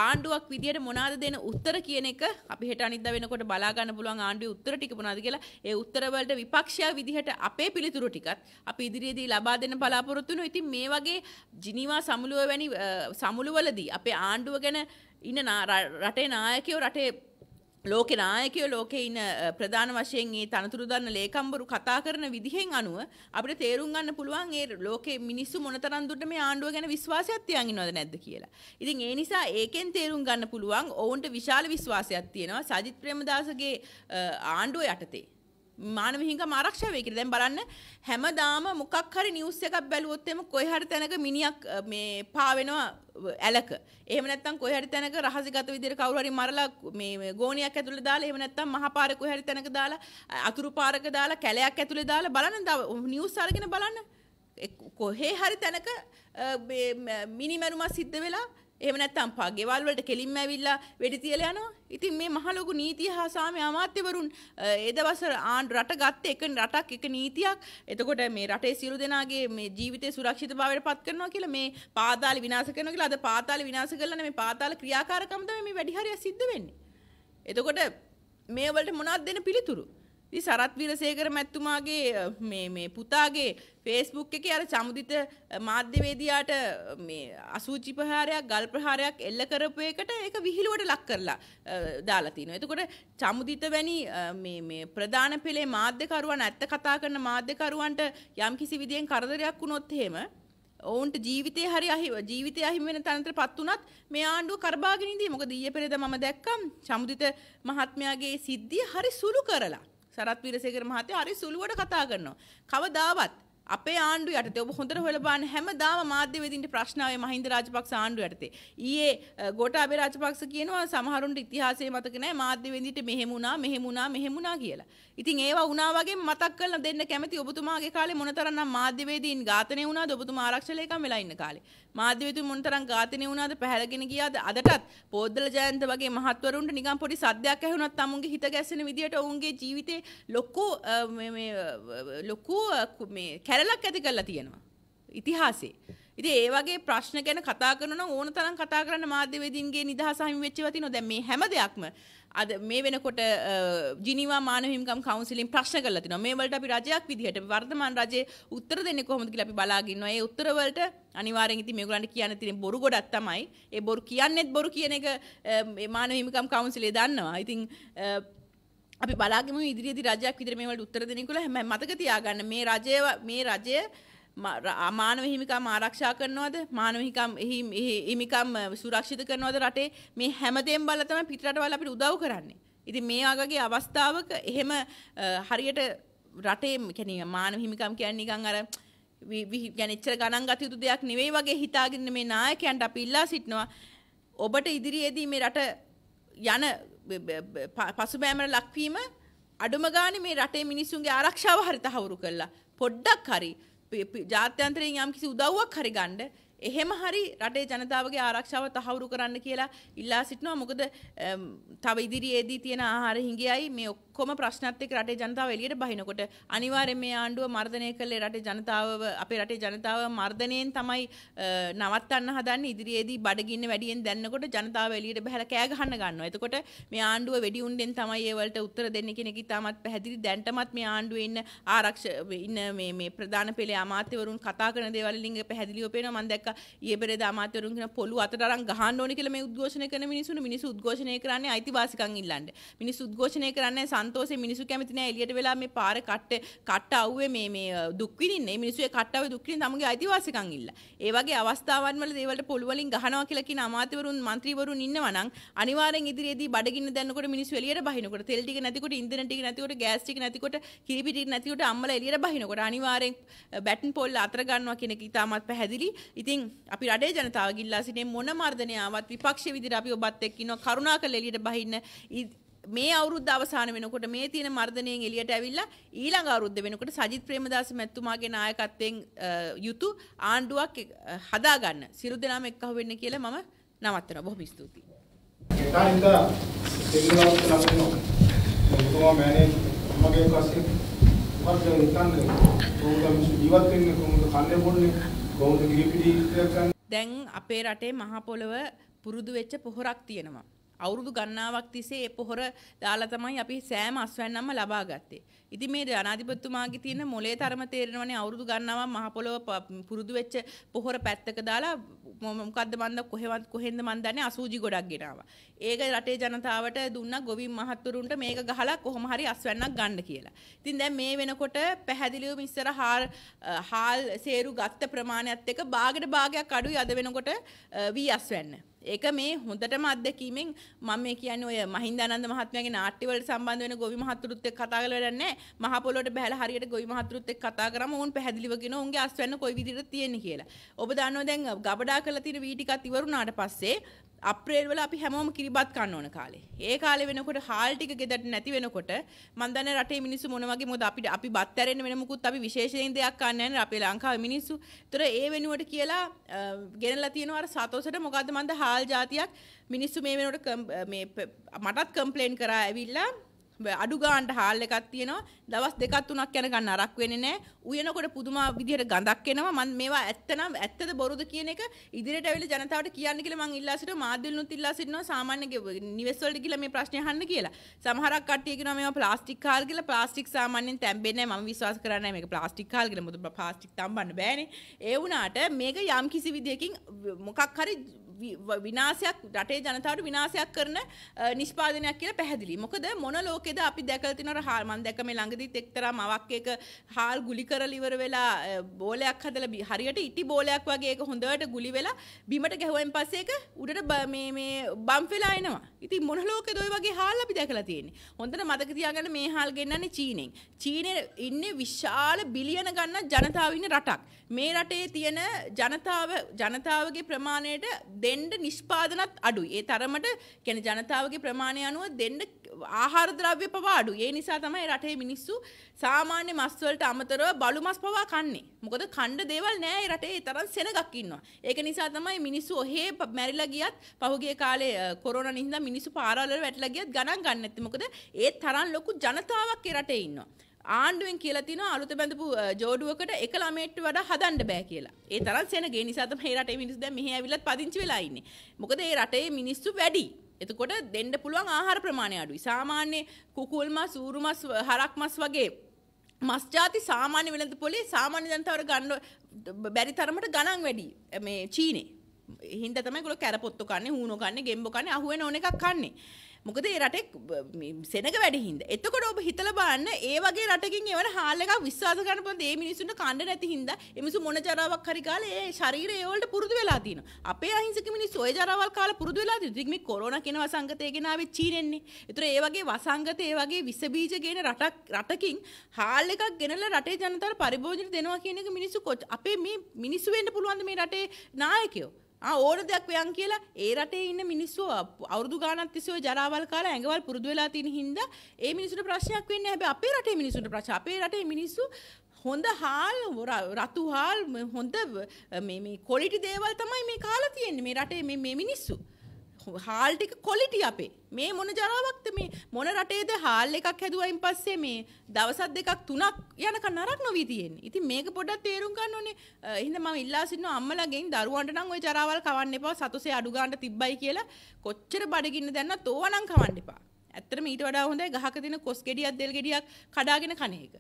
A: ආණ්ඩුවක් විදියට මොනාද දෙන උත්තර කියන එක අපි හෙට අනිද්දා වෙනකොට බලා ගන්න පුළුවන් ආණ්ඩුවේ උත්තර ටික මොනවාද කියලා ඒ උත්තර වලට විපක්ෂය විදිහට අපේ පිළිතුරු ටිකත් අපි ඉදිරියේදී ලබා දෙන්න බලාපොරොත්තු වෙනවා. ඉතින් මේ වගේ ජිනීවා සමුළුව වැනි සමුළුවලදී අපේ ආණ්ඩුව ගැන ඉන්න රටේ නායකයෝ රටේ ලෝක නායකයෝ ලෝකේ ඉන ප්‍රධාන වශයෙන් ඒ තනතුරු දන්න ලේකම්වරු කතා කරන විදිහෙන් අනුව අපිට තේරුම් ගන්න පුළුවන් ඒ ලෝකේ මිනිස්සු මොනතරම් දුරට මේ ආණ්ඩුව ගැන විශ්වාසයක් තියන් ඉනවද නැද්ද කියලා. ඉතින් ඒ නිසා ඒකෙන් තේරුම් ගන්න පුළුවන් ඔවුන්ට විශාල විශ්වාසයක් තියෙනවා සජිත් ප්‍රේමදාසගේ ආණ්ඩුව යටතේ. මානව හිංගම ආරක්ෂා වෙයි කියලා. දැන් බලන්න හැමදාම මොකක් හරි නිවුස් එකක් බැලුවොත් එම කොයි හරි තැනක මිනිහක් මේ පාවෙනවා ඇලක. එහෙම නැත්නම් කොයි හරි තැනක රහසිගත විදිහට කවුරු හරි මරලා මේ ගෝණියක් ඇතුළේ දාලා එහෙම නැත්නම් මහපාර කොයි හරි තැනක දාලා අතුරු පාරක දාලා කැලයක් ඇතුළේ දාලා බලන්න නිවුස් අරගෙන බලන්න. කොහේ හරි තැනක මිනිමැරුමක් සිද්ධ වෙලා එහෙම නැත්නම් ගෙවල් වලට කෙලින්ම ඇවිල්ලා වෙඩි තියලා යනවා. ඉතින් මේ මහ ලොකු නීතිය හා සාමය අමාත්‍යවරුන් ඒ දවස්වල ආණ්ඩු රට ගත්ත එක රටක් එක නීතියක්. එතකොට මේ රටේ සියලු දෙනාගේ මේ ජීවිතේ සුරක්ෂිතභාවයට පත් කරනවා කියලා මේ පාතාල විනාශ කරනවා කියලා අද පාතාල විනාශ කරලා මේ පාතාල ක්‍රියාකාරකම් තමයි මේ වැඩිහරිය සිද්ධ වෙන්නේ. එතකොට මේ වලට මොනවද දෙන පිළිතුරු? ඉතින් සරත් වීරසේකර මැතිතුමාගේ මේ මේ පුතාගේ Facebook එකේ අර සමුදිත මාධ්‍යවේදියාට මේ අසූචි ප්‍රහාරයක් ගල් ප්‍රහාරයක් එල්ල කරපු එකට ඒක විහිළුවට ලක් කරලා දාලා තිනවා. එතකොට සමුදිත වැනි මේ මේ ප්‍රධාන පෙළේ මාධ්‍යකරුවන් ඇත්ත කතා කරන මාධ්‍යකරුවන්ට යම්කිසි විදියෙන් කරදරයක් වුණොත් එහෙම ඔවුන්ට ජීවිතය හරි අහි ජීවිතය අහිමි වෙන තනතර පත් වුණත් මේ ආණ්ඩුව කරබාගෙන ඉඳී මොකද ඊයේ පෙරේද මම දැක්කම් සමුදිත මහත්මයාගේ සිද්ධිය හරි සුළු කරලා සරත් වීරසේකර මහත්තයා හරි සුළුවට කතා කරනවා. කවදාවත් අපේ ආණ්ඩුව යටතේ ඔබ හොඳට හොයලා බලන්න හැමදාම මාධ්‍ය වේදින්ට ප්‍රශ්න ආවේ මහින්ද රාජපක්ෂ ආණ්ඩුව යටතේ. ඊයේ ගෝඨාභය රාජපක්ෂ කියනවා සමහරුන්ට ඉතිහාසයේ මතක නැහැ මාධ්‍ය වේදින්ට මෙහෙම වුණා මෙහෙම වුණා මෙහෙම වුණා කියලා. ඉතින් ඒවා වුණා වගේ මතක් කරලා දෙන්න කැමති ඔබතුමාගේ කාලේ මොනතරම්නම් මාධ්‍ය වේදින් ඝාතනය වුණාද ඔබතුමා ආරක්ෂක ලේකම් වෙලා ඉන්න කාලේ. මාධ්‍යවේදී මොනතරම් ඝාතනය වුණාද පැහැරගෙන ගියාද අදටත් පොද්දල ජයන්ත වගේ මහත්වරුන්ට නිකන් පොඩි සද්දයක් ඇහුණත් අමුන්ගේ හිත ගැස්සෙන විදියට ඔවුන්ගේ ජීවිතේ ලොකු මේ ලොකු මේ කැරලක් ඇති කරලා තියෙනවා ඉතිහාසයේ ඉතින් ඒ වගේ ප්‍රශ්න ගැන කතා කරනවා ඕන තරම් කතා කරන්න මාධ්‍යවේදීන්ගේ නිදහස හිමි වෙච්ච ඒවා තියෙනවා. දැන් මේ හැම දෙයක්ම අද මේ වෙනකොට ජිනීවා මානව හිමිකම් කවුන්සිලින් ප්‍රශ්න කරලා තිනවා. මේ වලට අපි රජයක් විදිහට වර්තමාන රජයේ උත්තර දෙන්නේ කොහොමද කියලා අපි බලාගෙන ඉන්නවා. ඒ උත්තර වලට අනිවාර්යෙන් ඉතින් මේගොල්ලන්ට කියන්න තියෙන බොරු ගොඩක් තමයි. ඒ බොරු කියන්නේත් බොරු කියන එක මේ මානව හිමිකම් කවුන්සිලේ දන්නවා. ඉතින් අපි බලාගෙමු ඉදිරියේදී රජයක් විදිහට මේවලට උත්තර දෙන්නේ කියලා හැම මතක තියාගන්න මේ රජය මේ රජය මානව හිමිකම් ආරක්ෂා කරනවද මානව හිමිකම් හිමිකම් සුරක්ෂිත කරනවද රටේ මේ හැමදේම බලලා තමයි පිටරටවල් අපිට උදව් කරන්නේ. ඉතින් මේ වගේ අවස්ථාවක එහෙම හරියට රටේ කියන්නේ මානව හිමිකම් කියන්නේ නිකන් අර ගැනෙච්චර ගණන් ගත යුතු දෙයක් නෙවෙයි වගේ හිතාගෙන මේ නායකයන්ට අපි ඉල්ලා සිටිනවා ඔබට ඉදිරියේදී මේ රට යන පසුබෑමට ලක්වීම අඩුම ගානේ මේ රටේ මිනිසුන්ගේ ආරක්ෂාව හරි තහවුරු කළා පොඩ්ඩක් හරි ජාත්‍යන්තරයෙන් යම් කිසි උදව්වක් හරි ගන්න එහෙම හරි රටේ ජනතාවගේ ආරක්ෂාව තහවුරු කරන්න කියලා ඉල්ලා සිටිනවා. මොකද තව ඉදිරියේදී තියෙන ආහාර හිඟයයි මේ ඔක්කොම ප්‍රශ්නත් එක්ක රටේ ජනතාව එළියට බහිනකොට අනිවාර්යෙන් මේ ආණ්ඩුව මර්ධනය කළේ රටේ ජනතාව අපේ රටේ ජනතාව මර්ධනයෙන් තමයි නවත්තන්න හදන්නේ. ඉදිරියේදී බඩගින්න වැඩියෙන් දැන්නකොට ජනතාව එළියට බහලා කෑ ගහන්න ගන්නවා. එතකොට මේ ආණ්ඩුව වෙඩි උණ්ඩෙන් තමයි ඒ වලට උත්තර දෙන්නේ කියන එක ඉතාමත් පැහැදිලි. දැන්ටමත් මේ ආණ්ඩුවේ ඉන්න ආරක්ෂ ඉන්න මේ මේ ප්‍රධාන පෙළේ අමාත්‍යවරුන් කතා කරන දේවල් ලිංග පැහැදිලිව පේනවා. මම දැක්ක ඒබෙරද අමාතරුන් කියන පොළු අතරරන් ගහන්න ඕනේ කියලා මේ උද්ඝෝෂණය කරන මිනිසුන් මිනිසු උද්ඝෝෂණය කරන්නේ අයිතිවාසිකම් ඉල්ලන්න. මිනිසු උද්ඝෝෂණය කරන්නේ සන්තෝෂේ මිනිසු කැමති නෑ එළියට වෙලා මේ පාර කට්ට කට්ට අවුවේ මේ මේ දුක් විඳින්නේ. මිනිසු ඒ කට්ට අවුවේ දුක් විඳින තමගේ අයිතිවාසිකම් ඉල්ල. ඒ වගේ අවස්ථාවන් වල දේවල්ට පොළු වලින් ගහනවා කියලා කියන අමාත්‍යවරුන් മന്ത്രിවරුන් ඉන්නවා නම් අනිවාර්යෙන් ඉදිරියේදී බඩගින්න දැන්නකොට මිනිස්සු එළියට බහිනකොට තෙල් ටික නැතිකොට ඉන්ධන ටික නැතිකොට ගෑස් ටික නැතිකොට කිරිපිටි ටික නැතිකොට අම්මලා එළියට බහිනකොට අනිවාර්යෙන් බැටන් පොල් අතර ගන්නවා කියන එක ඉතාමත් පැහැදිලි. ඉතින් ඉතින් අපි රටේ ජනතාව ගිල්ලා සිටින මොන මර්ධනය ආවත් විපක්ෂ විදිහට අපි ඔබත් එක්ක ඉන්නවා කරුණාකරලා එළියට බහින්න මේ අවුරුද්ද අවසාන වෙනකොට මේ තියෙන මර්ධනයෙන් එළියට ඇවිල්ලා ඊළඟ අවුරුද්ද වෙනකොට සජිත් ප්‍රේමදාස මැතිතුමාගේ නායකත්වයෙන් යුතු ආණ්ඩුවක් හදාගන්න සිරු දෙනාම එක්කහු වෙන්න කියලා මම නවත්තනවා බොහොම ස්තුතියි. මගේ කස්සේ මම දැන් හිතන්නේ ඕක ජීවත් වෙන්නේ කොහොමද කන්නේ බොන්නේ කොහොමද ගිරිපිටි දැන් අපේ රටේ මහ පොළව පුරුදු වෙච්ච පොහොරක් තියෙනවා. අවුරුදු ගණනාවක් තිස්සේ ඒ පොහොර දාලා තමයි අපි සෑම අස්වැන්නක්ම ලබා ගත්තේ. ඉතින් මේ ජනාධිපතිතුමාගේ තියෙන මොලේ තරම තේරෙනවනේ අවුරුදු ගන්නවා මහ පොළොව පුරුදු වෙච්ච පොහොර පැත්තක දාලා මොකද්ද මන්ද කොහෙවත් කොහෙන්ද මන් දන්නේ අසූචි ගොඩක් ගෙනාවා. ඒක රටේ ජනතාවට දුන්න ගොවින් මහත්තුරුන්ට මේක ගහලා කොහොම හරි අස්වැන්නක් ගන්න කියලා. ඉතින් දැන් මේ වෙනකොට පැහැදිලිවම ඉස්සර හාල් හාල් සේරු ගත්ත ප්‍රමාණයත් එක්ක බාගෙට භාගයක් අඩුයි අද වෙනකොට වී අස්වැන්න. ඒක මේ හොඳටම අත්දැකීමෙන් මම මේ කියන්නේ ඔය මහින්දානන්ද මහත්මයාගේ නාට්‍යවලට සම්බන්ධ වෙන ගොවි මහත්තුරුත් එක්ක කතා කරලා වැඩක් නැහැ. මහ පොළොට බැලලා හරියට ගොවි මහතුරුත් එක්ක කතා කරාම ඕන් පැහැදිලිව කියන උන්ගේ අස්වැන්න කොයි විදිහට තියෙන්නේ කියලා. ඔබ දන්නවා දැන් ගබඩා කරලා තියෙන වී ටිකක් ඉවරුණාට පස්සේ අප්‍රේල් වල අපි හැමෝම කිරිබත් කන්න ඕන කාලේ. ඒ කාලේ වෙනකොට හාල් ටික ගෙදරට නැති වෙනකොට මම දන්නේ රටේ මිනිස්සු මොන වගේ මොකද අපිට අපි බත් ඇරෙන්න වෙන මුකුත් අපි විශේෂයෙන් දෙයක් කන්නේ නැහැ අපේ ලංකාවේ මිනිස්සු. ඒතර ඒ වෙනුවට කියලා ගෙනලා තියෙනවා අර සතෝසට මොකද්ද මන්ද හාල් జాතියක් මිනිස්සු මේ වෙනකොට මේ මටත් කම්ප්ලේන් කරා ඇවිල්ලා අඩු ගාන්ට හාල් එකක් තියෙනවා දවස් දෙකක් තුනක් යන ගන්න අරක් වෙන්නේ නැහැ උයනකොට පුදුමා විදිහට ගඳක් එනවා මම මේවා ඇත්තනම් ඇත්තද බොරුද කියන එක ඉදිරියට ඇවිල්ලා ජනතාවට කියන්න කියලා මම ඉල්ලා සිටුවා මාධ්‍යවලුත් ඉල්ලා සිටිනවා සාමාන්‍ය නිවෙස් වලට ගිහලා මේ ප්‍රශ්නේ අහන්න කියලා සමහරක් කට්ටිය කියනවා මේවා ප්ලාස්ටික් හාල් කියලා ප්ලාස්ටික් සාමාන්‍යයෙන් තැම්බෙන්නේ නැහැ මම විශ්වාස කරන්නේ නැහැ මේක ප්ලාස්ටික් හාල් කියලා මොකද ප්ලාස්ටික් තම්බන්න බෑනේ ඒ වුණාට මේක යම් කිසි විදියකින් මොකක් හරි විනාශයක් රටේ ජනතාවට විනාශයක් කරන නිෂ්පාදනයක් කියලා පැහැදිලි. මොකද මොන ලෝකෙද අපි දැකලා තියෙන අර හාල් මම දැක මේ ළඟදිත් එක්තරා මවක් එක හාල් ගුලි කරලා ඉවර වෙලා බෝලයක් හදලා හරියට ඉටි බෝලයක් වගේ ඒක හොඳට ගුලි වෙලා බිමට ගැහුවෙන් පස්සේ ඒක උඩට මේ මේ බම්ප් වෙලා එනවා. ඉතින් මොන ලෝකෙද ওই වගේ හාල් අපි දැකලා තියෙන්නේ. හොඳට මතක තියාගන්න මේ හාල් ගෙන්නන්නේ චීනෙන්. චීනේ ඉන්නේ විශාල බිලියන ගණන් ජනතාව ඉන්න රටක්. මේ රටේ තියෙන ජනතාව ජනතාවගේ ප්‍රමාණයට දෙන්න නිෂ්පාදනත් අඩු. ඒ තරමට කැන ජනතාවගේ ප්‍රමාණය අනුව දෙන්න ආහාරද්‍රව්‍ය පවා අඩු. ඒ නිසා තමයි රටේ මිනිස්සු සාමාන්‍ය මස්වලට අමතරව බලු මස් පවා කන්නේ. මොකද කණ්ඩ දේවල් නෑ රටේ තරම් සෙනගක් ඉන්නවා. ඒක නිසා තමයි මිනිස්සු ඔහේ මැරිලා ගියත් පහුගිය කාලේ කොරෝනා නිහින්දා මිනිස්සු පාරවල් වල වැටලා ගියත් ගණන් ගන්න නැති. මොකද ඒ තරම් ලොකු ජනතාවක් ඒ රටේ ඉන්නවා. ආණ්ඩුවෙන් කියලා තිනවා අලුත බැඳපු ජෝඩුවකට එක ළමයට වඩා හදන්න බෑ කියලා. ඒ තරම් සෙනගේ නිසා තමයි මේ රටේ මිනිස්සු දැන් මෙහි ඇවිල්ලා පදිංචි වෙලා ඉන්නේ. මොකද මේ රටේ මිනිස්සු වැඩි. එතකොට දෙන්න පුළුවන් ආහාර ප්‍රමාණය අඩුයි. සාමාන්‍ය කුකුල් මස්, ඌරු මස්, හරක් මස් වගේ මස් ಜಾති සාමාන්‍ය වෙළඳ පොලේ සාමාන්‍ය ජනතාවට ගන්න බැරි තරමට ගණන් වැඩි මේ චීනේ. හින්දා තමයි ඒගොල්ලෝ කැරපොත්තු කන්නේ, හූනෝ කන්නේ, ගෙම්බෝ කන්නේ, අහුවෙන ඕන එකක් කන්නේ. මොකද ඒ රටේ සෙනක වැඩිහින්ද එතකොට ඔබ හිතලා බලන්න ඒ වගේ රටකින් එවන හාල් එකක් විශ්වාස කරන්න පුළුවන් මේ මිනිස්සුන්ට කන්න නැති හින්දා ඒ මිනිස්සු මොන ජරාවක් හරි කාලා ඒ ශරීරය ඒ වලට පුරුදු වෙලා තියෙනවා අපේ අහිංසක මිනිස්සු ඔය ජරාවල් කාලා පුරුදු වෙලා තියෙනවා ඉතින් මේ කොරෝනා කියන වසංගතය ගෙනාවේ චීනෙන්නේ ඒතර ඒ වගේ වසංගත ඒ වගේ විස බීජ ගේන රටක් රටකින් හාල් එකක් ගෙනලා රටේ ජනතාවට පරිභෝජන දෙනවා කියන එක මිනිස්සු අපේ මේ මිනිස්සු වෙන්න පුළුවන්ද මේ රටේ නායකයෝ ආ ඕන දෙයක් වයන් කියලා ඒ රටේ ඉන්න මිනිස්සු අවුරුදු ගානක් තිස්සේ ජරාවල් කාලා ඇඟවල් පුරුදු වෙලා තියෙන හින්දා ඒ මිනිස්සුන්ට ප්‍රශ්නයක් වෙන්නේ හැබැයි අපේ රටේ මිනිස්සුන්ට ප්‍රශ්න අපේ රටේ මිනිස්සු හොඳ හාල් රතු හාල් හොඳ මේ මේ ක්වොලිටි දේවල් තමයි මේ කාලා තියෙන්නේ මේ රටේ මේ මේ මිනිස්සු හාල් ටික කොලිටි අපේ මේ මොන ජරාවක්ද මේ මොන රටේද හාල් එකක් හැදුවයින් පස්සේ මේ දවසක් දෙකක් තුනක් යනකම් නරක නොවී තියෙන්නේ. ඉතින් මේක පොඩ්ඩක් තේරුම් ගන්න ඕනේ. එහෙනම් මම ඉල්ලා සිටිනවා අම්මලාගෙන් දරුවන්ට නම් ওই ජරාවල් කවන්න එපා. සතුසේ අඩු ගන්න තිබ්බයි කියලා කොච්චර බඩගින්න දැන්නත් ඕවා නම් කවන්න එපා. ඇත්තටම ඊට වඩා හොඳයි ගහක තියෙන කොස් ගෙඩියක් දෙල් ගෙඩියක් කඩාගෙන කන එක.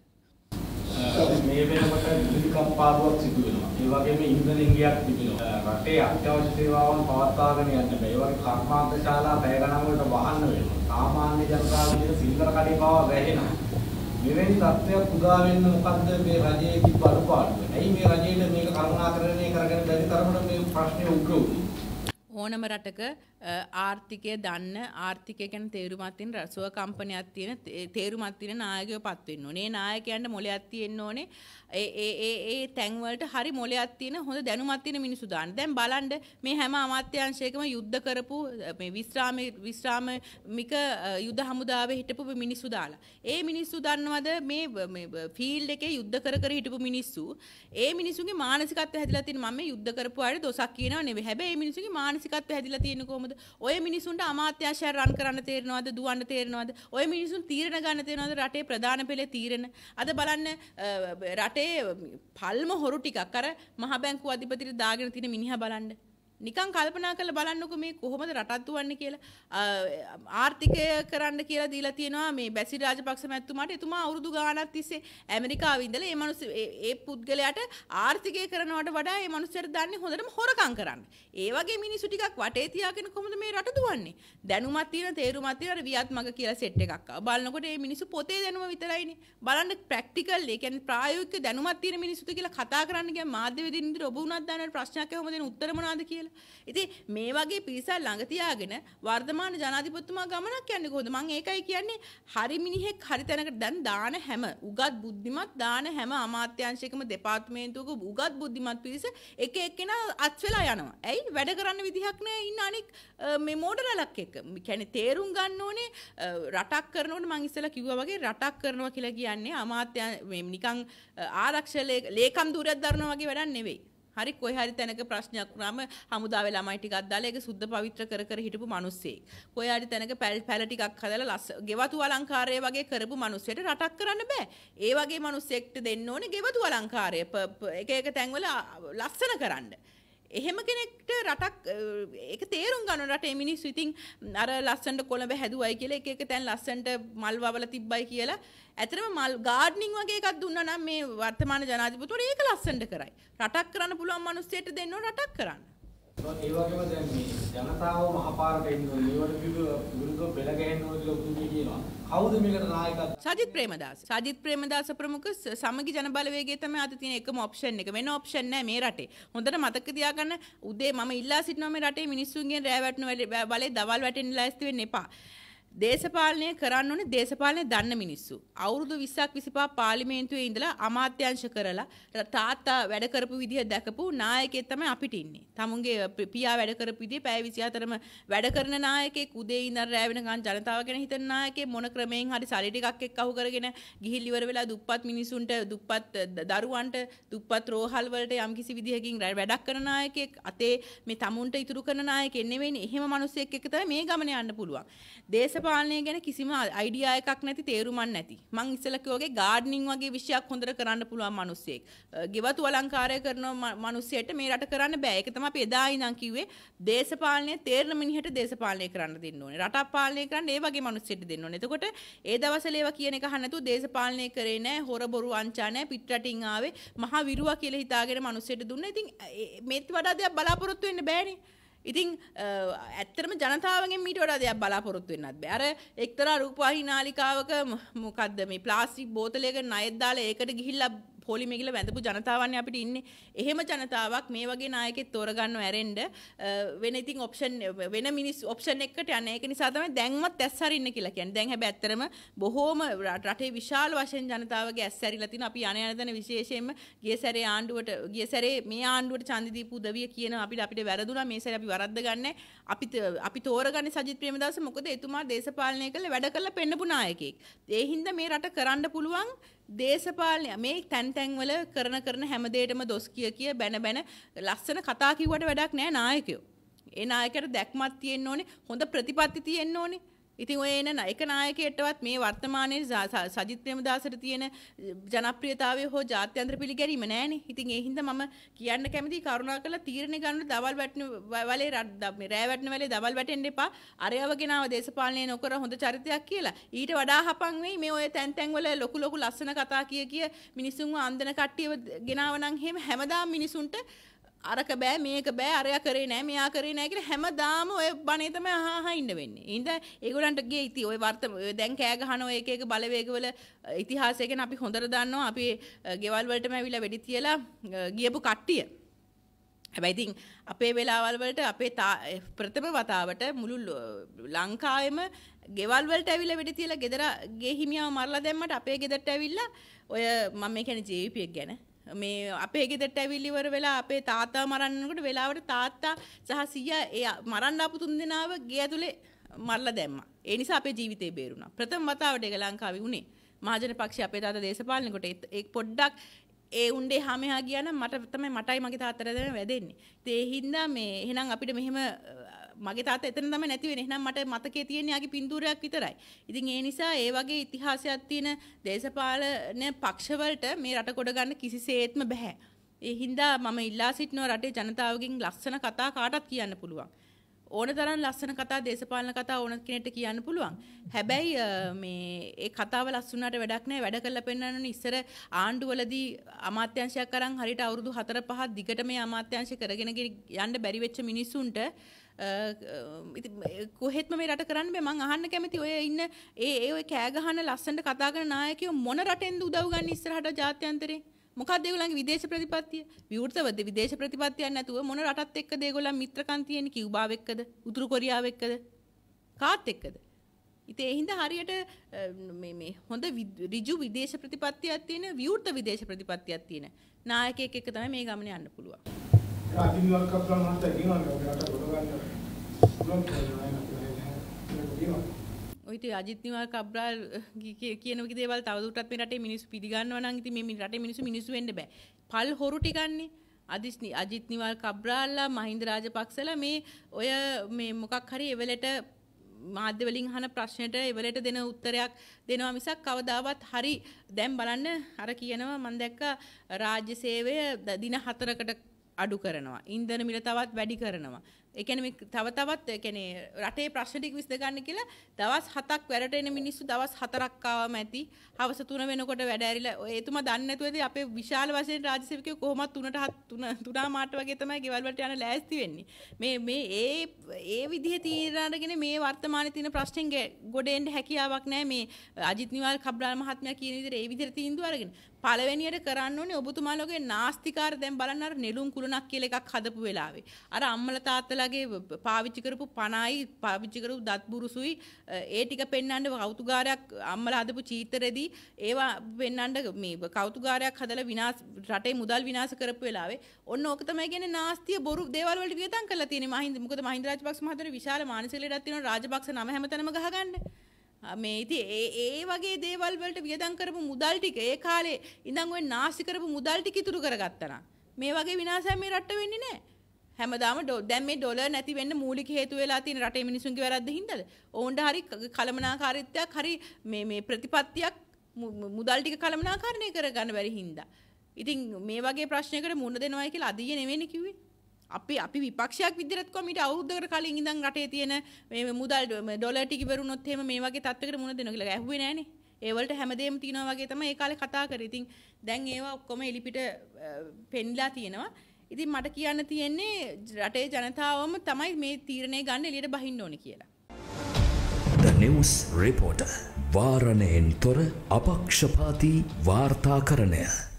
A: මේ වෙනකොට විදුලි කම්පාරුවක් සිදු වෙනවා. ඒ වගේම ඉන්ධන ඉඟියක් තිබෙනවා. රටේ අත්‍යවශ්‍ය සේවාවන් පවත්වාගෙන යන්න බෑ. ඒ වගේ කර්මාන්ත ශාලා පැය ගණන් වලට වහන්න වෙනවා. සාමාන්‍ය ජනතාව විතර සිල්වර කඩේ පවා වැහෙනවා. මෙවැනි තත්ත්වයක් උදා වෙන්න මොකද්ද මේ රජයේ තිබ්බ අඩුපාඩු? ඇයි මේ රජයේ මේක කරුණාකරණය කරගෙන බැරි තරමට මේ ප්‍රශ්නේ උග්‍ර වුනේ? ඕනම රටක ආර්ථිකය දන්න ආර්ථිකය ගැන තේරුමක් තියෙන රසුව කම්පනියක් තියෙන තේරුමක් තියෙන නායකයෝ පත් වෙන්න ඕනේ. නායකයන්ට මොලයක් තියෙන්න ඕනේ. ඒ ඒ ඒ ඒ තැන් වලට හරි මොලයක් තියෙන හොඳ දැනුමක් තියෙන මිනිසු දාන්න. දැන් බලන්න මේ හැම අමාත්‍යාංශයකම යුද්ධ කරපු මේ විස්රාම විස්රාමික යුද හමුදාවේ හිටපු මිනිස්සු දාලා. ඒ මිනිස්සු දන්නවද මේ මේ ෆීල්ඩ් එකේ යුද්ධ කර කර හිටපු මිනිස්සු ඒ මිනිසුන්ගේ මානසිකත්වය හැදිලා තියෙන මම මේ යුද්ධ කරපු අය දොසක් කියනව නෙවෙයි. හැබැයි මේ මිනිසුන්ගේ මානසිකත්වය හැදිලා තියෙන්නේ කොහොමද? තේරෙනවද? ඔය මිනිසුන්ට අමාත්‍යාංශය රන් කරන්න තේරෙනවද? දුවන්න තේරෙනවද? ඔය මිනිසුන් තීරණ ගන්න තේරෙනවද? රටේ ප්‍රධාන පෙළේ තීරණ. අද බලන්න රටේ පල්ම හොරු ටිකක් අර මහ බැංකුව අධිපතිට දාගෙන තියෙන මිනිහා බලන්න. නිකන් කල්පනා කරලා බලන්නකෝ මේ කොහොමද රටක් දුවන්නේ කියලා ආර්ථිකය කරන්න කියලා දීලා තියෙනවා මේ බැසිල් රාජපක්ෂ මැතිතුමාට එතුමා අවුරුදු ගාණක් තිස්සේ ඇමරිකාවේ ඉඳලා මේ මිනිස් ඒ පුද්ගලයාට ආර්ථිකය කරනවට වඩා මේ මිනිස්සුන්ට දන්නේ හොඳටම හොරකම් කරන්න. ඒ වගේ මිනිස්සු ටිකක් වටේ තියාගෙන කොහොමද මේ රට දුවන්නේ? දැනුමක් තියෙන තේරුමක් තියෙන අර වියත්මක කියලා සෙට් එකක් ආවා. බලනකොට මේ මිනිස්සු පොතේ දැනුම විතරයිනේ. බලන්න ප්‍රැක්ටිකල් ඒ කියන්නේ ප්‍රායෝගික දැනුමක් තියෙන මිනිස්සුද කියලා කතා කරන්න ගියා මාධ්‍ය වේදින්දි ඔබ උනත් දන්නවට ප්‍රශ්නයක් කොහොමද උත්තර මොනවාද කියලා කියලා. ඉතින් මේ වගේ පිරිසක් ළඟ තියාගෙන වර්තමාන ජනාධිපතිතුමා ගමනක් යන්නේ කොහොමද? මම ඒකයි කියන්නේ හරි මිනිහෙක් හරි තැනකට දැන් දාන හැම උගත් බුද්ධිමත් දාන හැම අමාත්‍යාංශයකම දෙපාර්තමේන්තුවක උගත් බුද්ධිමත් පිරිස එක එක්කෙනා අත් වෙලා යනවා. ඇයි? වැඩ කරන්න විදිහක් නැහැ ඉන්න අනෙක් මේ මෝඩලලක් එක්ක. කියන්නේ තේරුම් ගන්න ඕනේ රටක් කරනකොට මම ඉස්සෙල්ලා කිව්වා වගේ රටක් කරනවා කියලා කියන්නේ අමාත්‍ය නිකන් ආරක්ෂක ලේකම් දූරයක් දරනවා වගේ වැඩක් නෙවෙයි. හරි කොයි හරි තැනක ප්‍රශ්නයක් වුණාම හමුදාවේ ළමයි ටිකක් දාලා ඒක සුද්ධ පවිත්‍ර කර කර හිටපු මිනිස්සෙක්. කොයි හරි තැනක පැල් පැල ටිකක් හදලා ලස්ස ගෙවතු අලංකාරය වගේ කරපු මිනිස්සෙට රටක් කරන්න බෑ. ඒ වගේ මිනිස්සෙක්ට දෙන්න ඕනේ ගෙවතු අලංකාරය. එක එක තැන්වල ලස්සන කරන්න. එහෙම කෙනෙක්ට රටක් ඒක තේරුම් ගන්න රටේ මිනිස්සු ඉතින් අර ලස්සනට කොළඹ හැදුවයි කියලා එක එක තැන් ලස්සනට මල් වවලා තිබ්බයි කියලා ඇතරම මල් ගාඩ්නින් වගේ එකක් දුන්නා නම් මේ වර්තමාන ජනාධිපතිවරු ඒක ලස්සනට කරයි. රටක් කරන්න පුළුවන් මිනිස්සුන්ට දෙන්න රටක් කරන්න. ඒ වගේම දැන් මේ ජනතාව මහපාරට එන්න ඕනේ. ඒවට විරුද්ධව බෙල ගහන්න ඕනේ ලොකු තියෙනවා. කවුද මේකට නායකත්වය? සජිත් ප්‍රේමදාස. සජිත් ප්‍රේමදාස ප්‍රමුඛ සමගි ජනබලවේගය තමයි අද තියෙන එකම ඔප්ෂන් එක. වෙන ඔප්ෂන් නැහැ මේ රටේ. හොඳට මතක තියාගන්න උදේ මම ඉල්ලා සිටිනවා මේ රටේ මිනිස්සුන්ගෙන් රෑ වැටෙන බලේ දවල් වැටෙන්න ලෑස්ති වෙන්න එපා. දේශපාලනය කරන්න ඕනේ දේශපාලනය දන්න මිනිස්සු. අවුරුදු 20ක් 25ක් පාර්ලිමේන්තුවේ ඉඳලා අමාත්‍යාංශ කරලා තාත්තා වැඩ කරපු විදිහ දැකපු නායකයෙක් තමයි අපිට ඉන්නේ. තමුන්ගේ පියා වැඩ කරපු විදිහ පැය 24ම වැඩ කරන නායකයෙක් උදේ ඉඳන් රැ වෙනකන් ජනතාව ගැන හිතන නායකයෙක් මොන ක්‍රමයෙන් හරි සල්ලි ටිකක් එක්ක අහු කරගෙන ගිහිල් ඉවර වෙලා දුප්පත් මිනිසුන්ට දුප්පත් දරුවන්ට දුප්පත් රෝහල් වලට යම්කිසි විදිහකින් වැඩක් කරන නායකයෙක් අතේ මේ තමුන්ට ඉතුරු කරන නායකයෙක් නෙවෙයිනේ. එහෙම මිනිස්සෙක් එක්ක තමයි මේ ගමන යන්න පුළුවන්. දේශ දේශපාලනය ගැන කිසිම අයිඩියා එකක් නැති තේරුමක් නැති. මං ඉස්සෙල්ලා කිව්වාගේ ගාඩනින් වගේ විෂයක් හොඳට කරන්න පුළුවන් මිනිස්සෙක්. ගෙවතු අලංකාරය කරන මිනිස්සයට මේ රට කරන්න බෑ. ඒක තමයි අපි එදා ඉඳන් කිව්වේ දේශපාලනය තේරෙන මිනිහට දේශපාලනය කරන්න දෙන්න ඕනේ. රටක් පාලනය කරන්න ඒ වගේ මිනිස්සෙට දෙන්න ඕනේ. එතකොට ඒ දවස්වල ඒවා කියන එක අහන්න නැතුව දේශපාලනය කරේ නැහැ, හොර බොරු අංචා නැහැ, පිට රටින් ආවේ මහා විරුවා කියලා හිතාගෙන මිනිස්සෙට දුන්නා. ඉතින් මේත් වඩා දෙයක් බලාපොරොත්තු වෙන්න බෑනේ. ඉතිං ඇත්තරම ජනතාවගේ මීට වඩා දෙයක් බලාපොරොත්තු වෙන්නත් බෑ. අර එක්තරා රූපවාහිනී නාලිකාවක මොකද්ද මේ ප්ලාස්ටික් බෝතලයක ණයක් දාලා ඒකට ගිහිල්ලා පොලිමේ කියලා වැඳපු ජනතාවන්නේ අපිට ඉන්නේ. එහෙම ජනතාවක් මේ වගේ නායකයෙක් තෝරගන්න ඇරෙන්න වෙන ඉතින් ඔප්ෂන් වෙන මිනිස් ඔප්ෂන් එකකට යන්නේ. ඒක නිසා තමයි දැන්වත් ඇස් හරින්න කියලා කියන්නේ. දැන් හැබැයි ඇත්තටම බොහෝම රටේ විශාල වශයෙන් ජනතාවගේ ඇස් ඇරිලා තින අපි යන යන දන විශේෂයෙන්ම ගිය සැරේ ආණ්ඩුවට ගිය සැරේ මේ ආණ්ඩුවට ඡන්ද දීපු උදවිය කියන අපිට අපිට වැරදුනා මේ සැරේ අපි වරද්ද ගන්න අපි අපි තෝරගන්නේ සජිත් ප්‍රේමදාස මොකද එතුමා දේශපාලනය කළ වැඩ කළ පෙන්නපු නායකයෙක්. ඒ හින්දා මේ රට කරන්න පුළුවන් දේශපාලනය මේ තැන් තැන්වල කරන කරන හැම දෙයකම දොස් කිය කිය බැන බැන ලස්සන කතා කිව්වට වැඩක් නෑ නායකයෝ. ඒ නායකයට දැක්මක් තියෙන්න ඕනේ, හොඳ ප්‍රතිපත්ති තියෙන්න ඕනේ. ඉතින් ඔය එන එක නායකයෙක්ටවත් මේ වර්තමානයේ සජිත් ප්‍රේමදාසට තියෙන ජනප්‍රියතාවය හෝ ජාත්‍යන්තර පිළිගැනීම නැහනේ. ඉතින් ඒ හින්දා මම කියන්න කැමතියි කරුණාකරලා තීරණ ගන්න දවල් වැටෙන වලේ මේ රෑ වැටෙන වලේ දවල් වැටෙන්න එපා. අරයව ගෙනාව දේශපාලනය නොකර හොඳ චරිතයක් කියලා. ඊට වඩා හපන් වෙයි මේ ඔය තැන් තැන් වල ලොකු ලොකු ලස්සන කතා කිය කිය මිනිසුන්ව අන්දන කට්ටියව ගෙනාව නම් හැමදාම මිනිසුන්ට අරක බෑ මේක බෑ අරයා කරේ නෑ මෙයා කරේ නෑ කියලා හැමදාම ඔය බණේ තමයි අහා අහා ඉන්න වෙන්නේ. ඉඳ ඒගොල්ලන්ට ගේ ඉති ඔය වර්ත දැන් කෑ ගහන ඔය එක එක බලවේගවල ඉතිහාසය ගැන අපි හොඳට දන්නවා. අපි ගෙවල් වලටම ඇවිල්ලා වෙඩි තියලා ගියපු කට්ටිය. හැබැයි ඉතින් අපේ වෙලාවල් වලට අපේ ප්‍රථම වතාවට මුළු ලංකාවේම ගෙවල් වලට ඇවිල්ලා වෙඩි තියලා ගෙදර ගේ හිමියව මරලා දැම්මට අපේ ගෙදරට ඇවිල්ලා ඔය මම මේ කියන්නේ ජීවිපියක් ගැන මේ අපේ ගෙදරට ඇවිල්ලිවර වෙලා අපේ තාත්තා මරන්නකොට වෙලාවට තාත්තා සහ සීයා ඒ මරන්න ආපු තුන්දෙනාව ගේ ඇතුලේ මරලා දැම්මා. ඒ නිසා අපේ ජීවිතේ බේරුණා. ප්‍රථම වතාවට ඒක ලංකාවේ වුණේ. මහජන පක්ෂය අපේ තාත්තා දේශපාලනකොට ඒ පොඩ්ඩක් ඒ උන්ඩේ හමයා කියන මට තමයි මටයි මගේ තාත්තර දෙන වැදෙන්නේ. ඒ හින්දා මේ එහෙනම් අපිට මෙහෙම මගේ තාත එතන තම නැතිවෙන නම් මට මතකේ තියෙනයාගේ පින්තූරයක් විතරයි. ඉතින් ඒ නිසා ඒ වගේ ඉතිහාසයක් තියෙන දේශපාලන පක්ෂවලට මේ රට ගොඩගන්න කිසිසේත්ම බැහැ. ඒ හින්දා මම ඉල්ලා සිටිනවා රටේ ජනතාවගෙන් ලස්සන කතා කාටත් කියන්න පුළුවන්. ඕන තරම් ලස්සන කතා දේශපාලන කතා ඕන කෙනෙක්ට කියන්න පුළුවන්. හැබැයි මේ ඒ කතාව ලස්සුනට වැඩක් නැහැ. වැඩ කරලා පෙන්වන්න ඉස්සර ආණ්ඩුවලදී අමාත්‍යංශයක් අරන් හරියට අවුරුදු 4-5 දිගට මේ අමාත්‍යංශ කරගෙන යන්න බැරි වෙච්ච මිනිසුන්ට කොහෙත්ම මේ රට කරන්න මං අහන්න කැමති ඔය ඉන්න ඒ ඒ ඔය කෑගහන ලස්සනට කතා කරන නායකයෝ මොන රටෙන්ද උදව් ගන්න ඉස්සරහට ජාත්‍යන්තරේ මොකක්ද ඒගොල්ලන්ගේ විදේශ ප්‍රතිපත්තිය විවෘතව විදේශ ප්‍රතිපත්තියක් නැතුව මොන රටත් එක්කද ඒගොල්ලන් මිත්‍රකම් තියෙන්නේ කියුබාව එක්කද උතුරු කොරියාව එක්කද කාත් එක්කද ඉතින් ඒ හින්දා හරියට මේ මේ හොඳ ඍජු විදේශ ප්‍රතිපත්තියක් තියෙන විවෘත විදේශ ප්‍රතිපත්තියක් තියෙන නායකයෙක් එක්ක තමයි මේ ගමන යන්න පුළුවන් අදිනවක් කප්පල මහත්තයා කියනවා ඔයාලට ගොඩ ගන්න ඔය ඉතින් අජිත් නිවාල් කබ්‍රාල් කියන වගේ දේවල් තවදුරටත් මේ රටේ මිනිස්සු පිළිගන්නවා නම් ඉතින් මේ රටේ මිනිස්සු මිනිස්සු වෙන්න බෑ. පල් හොරු ටිකන්නේ. අදිස්නි අජිත් නිවාල් කබ්‍රාල්ලා මහින්ද රාජපක්ෂලා මේ ඔය මේ මොකක් හරි එවලට මාධ්‍ය වලින් අහන ප්‍රශ්නෙට එවලට දෙන උත්තරයක් දෙනවා මිසක් කවදාවත් හරි දැන් බලන්න අර කියනවා මම දැක්කා රාජ්‍ය සේවය දින 4කට අඩු කරනවා. ඉන්ධන මිල තවත් වැඩි කරනවා. එකන තව තවත් කැනේ රටේ ප්‍රශ්ටික් විස්දගන්න කියලා දවස් හතක් වැරට එන මිනිස්සු දවස් හතරක්කාවම ඇති හවස තුන වෙනකොට වැඩෑරිල ඒතුම දන්නතුවද අප විශාල වශය රාජසක කොහොමත් තුනට හත් තුන තුනා මාට වගේ තමයි ගෙවල්වට යන ලෑස්ති වෙන්නේ මේ මේ ඒ ඒ විදිහ තීරණටගෙන මේ වර්තමාන තින ප්‍රශ්ටෙන්ගේ ගොඩෙන්ට හැකියාවක් නෑ මේ අජිතනිවල් කබ්්‍රාල් මහත්මය කියනවිදිර ඒ විදිර තීන්දු අරගෙන පලවැනියට කරන්න ඕනේ ඔබතුමාලෝගේ නාස්තිකාර දැන් බලන්න නෙළුම් කුළුණක් කියල එකක් හදපු වෙලාවේ අර අම්මල තාත්තල ඔයාලගේ පාවිච්චි කරපු පණයි පාවිච්චි කරපු දත් බුරුසුයි ඒ ටික පෙන්වන්න කෞතුකාරයක් අම්මලා හදපු චීතරෙදී ඒවා පෙන්වන්න මේ කෞතුකාරයක් හදලා විනාශ රටේ මුදල් විනාශ කරපු වෙලාවේ ඔන්න ඕක තමයි කියන්නේ නාස්තිය බොරු දේවල් වලට වියදම් කරලා තියෙන්නේ මහින්ද මොකද මහින්ද රාජපක්ෂ මහතුරු විශාල මානසික ලෙඩක් තියෙනවා රාජපක්ෂ නම හැමතැනම ගහගන්න මේ ඉතින් ඒ ඒ වගේ දේවල් වලට වියදම් කරපු මුදල් ටික ඒ කාලේ ඉඳන් ওই නාස්ති කරපු මුදල් ටික ඉතුරු කරගත්තා නම් මේ වගේ විනාශයක් මේ රටට වෙන්නේ නැහැ හැමදාම දැන් මේ ඩොලර් නැති වෙන්න මූලික හේතු වෙලා තියෙන රටේ මිනිසුන්ගේ වැරද්ද හින්දාද? ඕන්ඩ හරි කලමනාකාරීත්වයක් හරි මේ මේ ප්‍රතිපත්තියක් මුදල් ටික කලමනාකරණය කරගන්න බැරි හින්දා. ඉතින් මේ වගේ ප්‍රශ්නයකට මුහුණ දෙනවයි කියලා අදිය නෙවෙයිනේ කිව්වේ. අපි අපි විපක්ෂයක් විදිහට කොහොම ඊට අවුරුද්දකට කලින් ඉඳන් රටේ තියෙන මේ මුදල් ඩොලර් ටික ඉවරුනොත් එහෙම මේ වගේ තත්ත්වයකට මුහුණ දෙනවා කියලා ඇහුවේ නෑනේ. ඒවලට හැමදේම තියෙනවා වගේ තමයි ඒ කාලේ කතා කරේ. ඉතින් දැන් ඒවා ඔක්කොම එලිපිට පෙන්ලා තියෙනවා. ඉතින් මට කියන්න තියෙන්නේ රටේ ජනතාවම තමයි මේ තීරණය ගන්න එලියට බහින්න ඕන කියලා. The News Reporter වාරණයෙන් තොර අපක්ෂපාති වාර්තාකරණය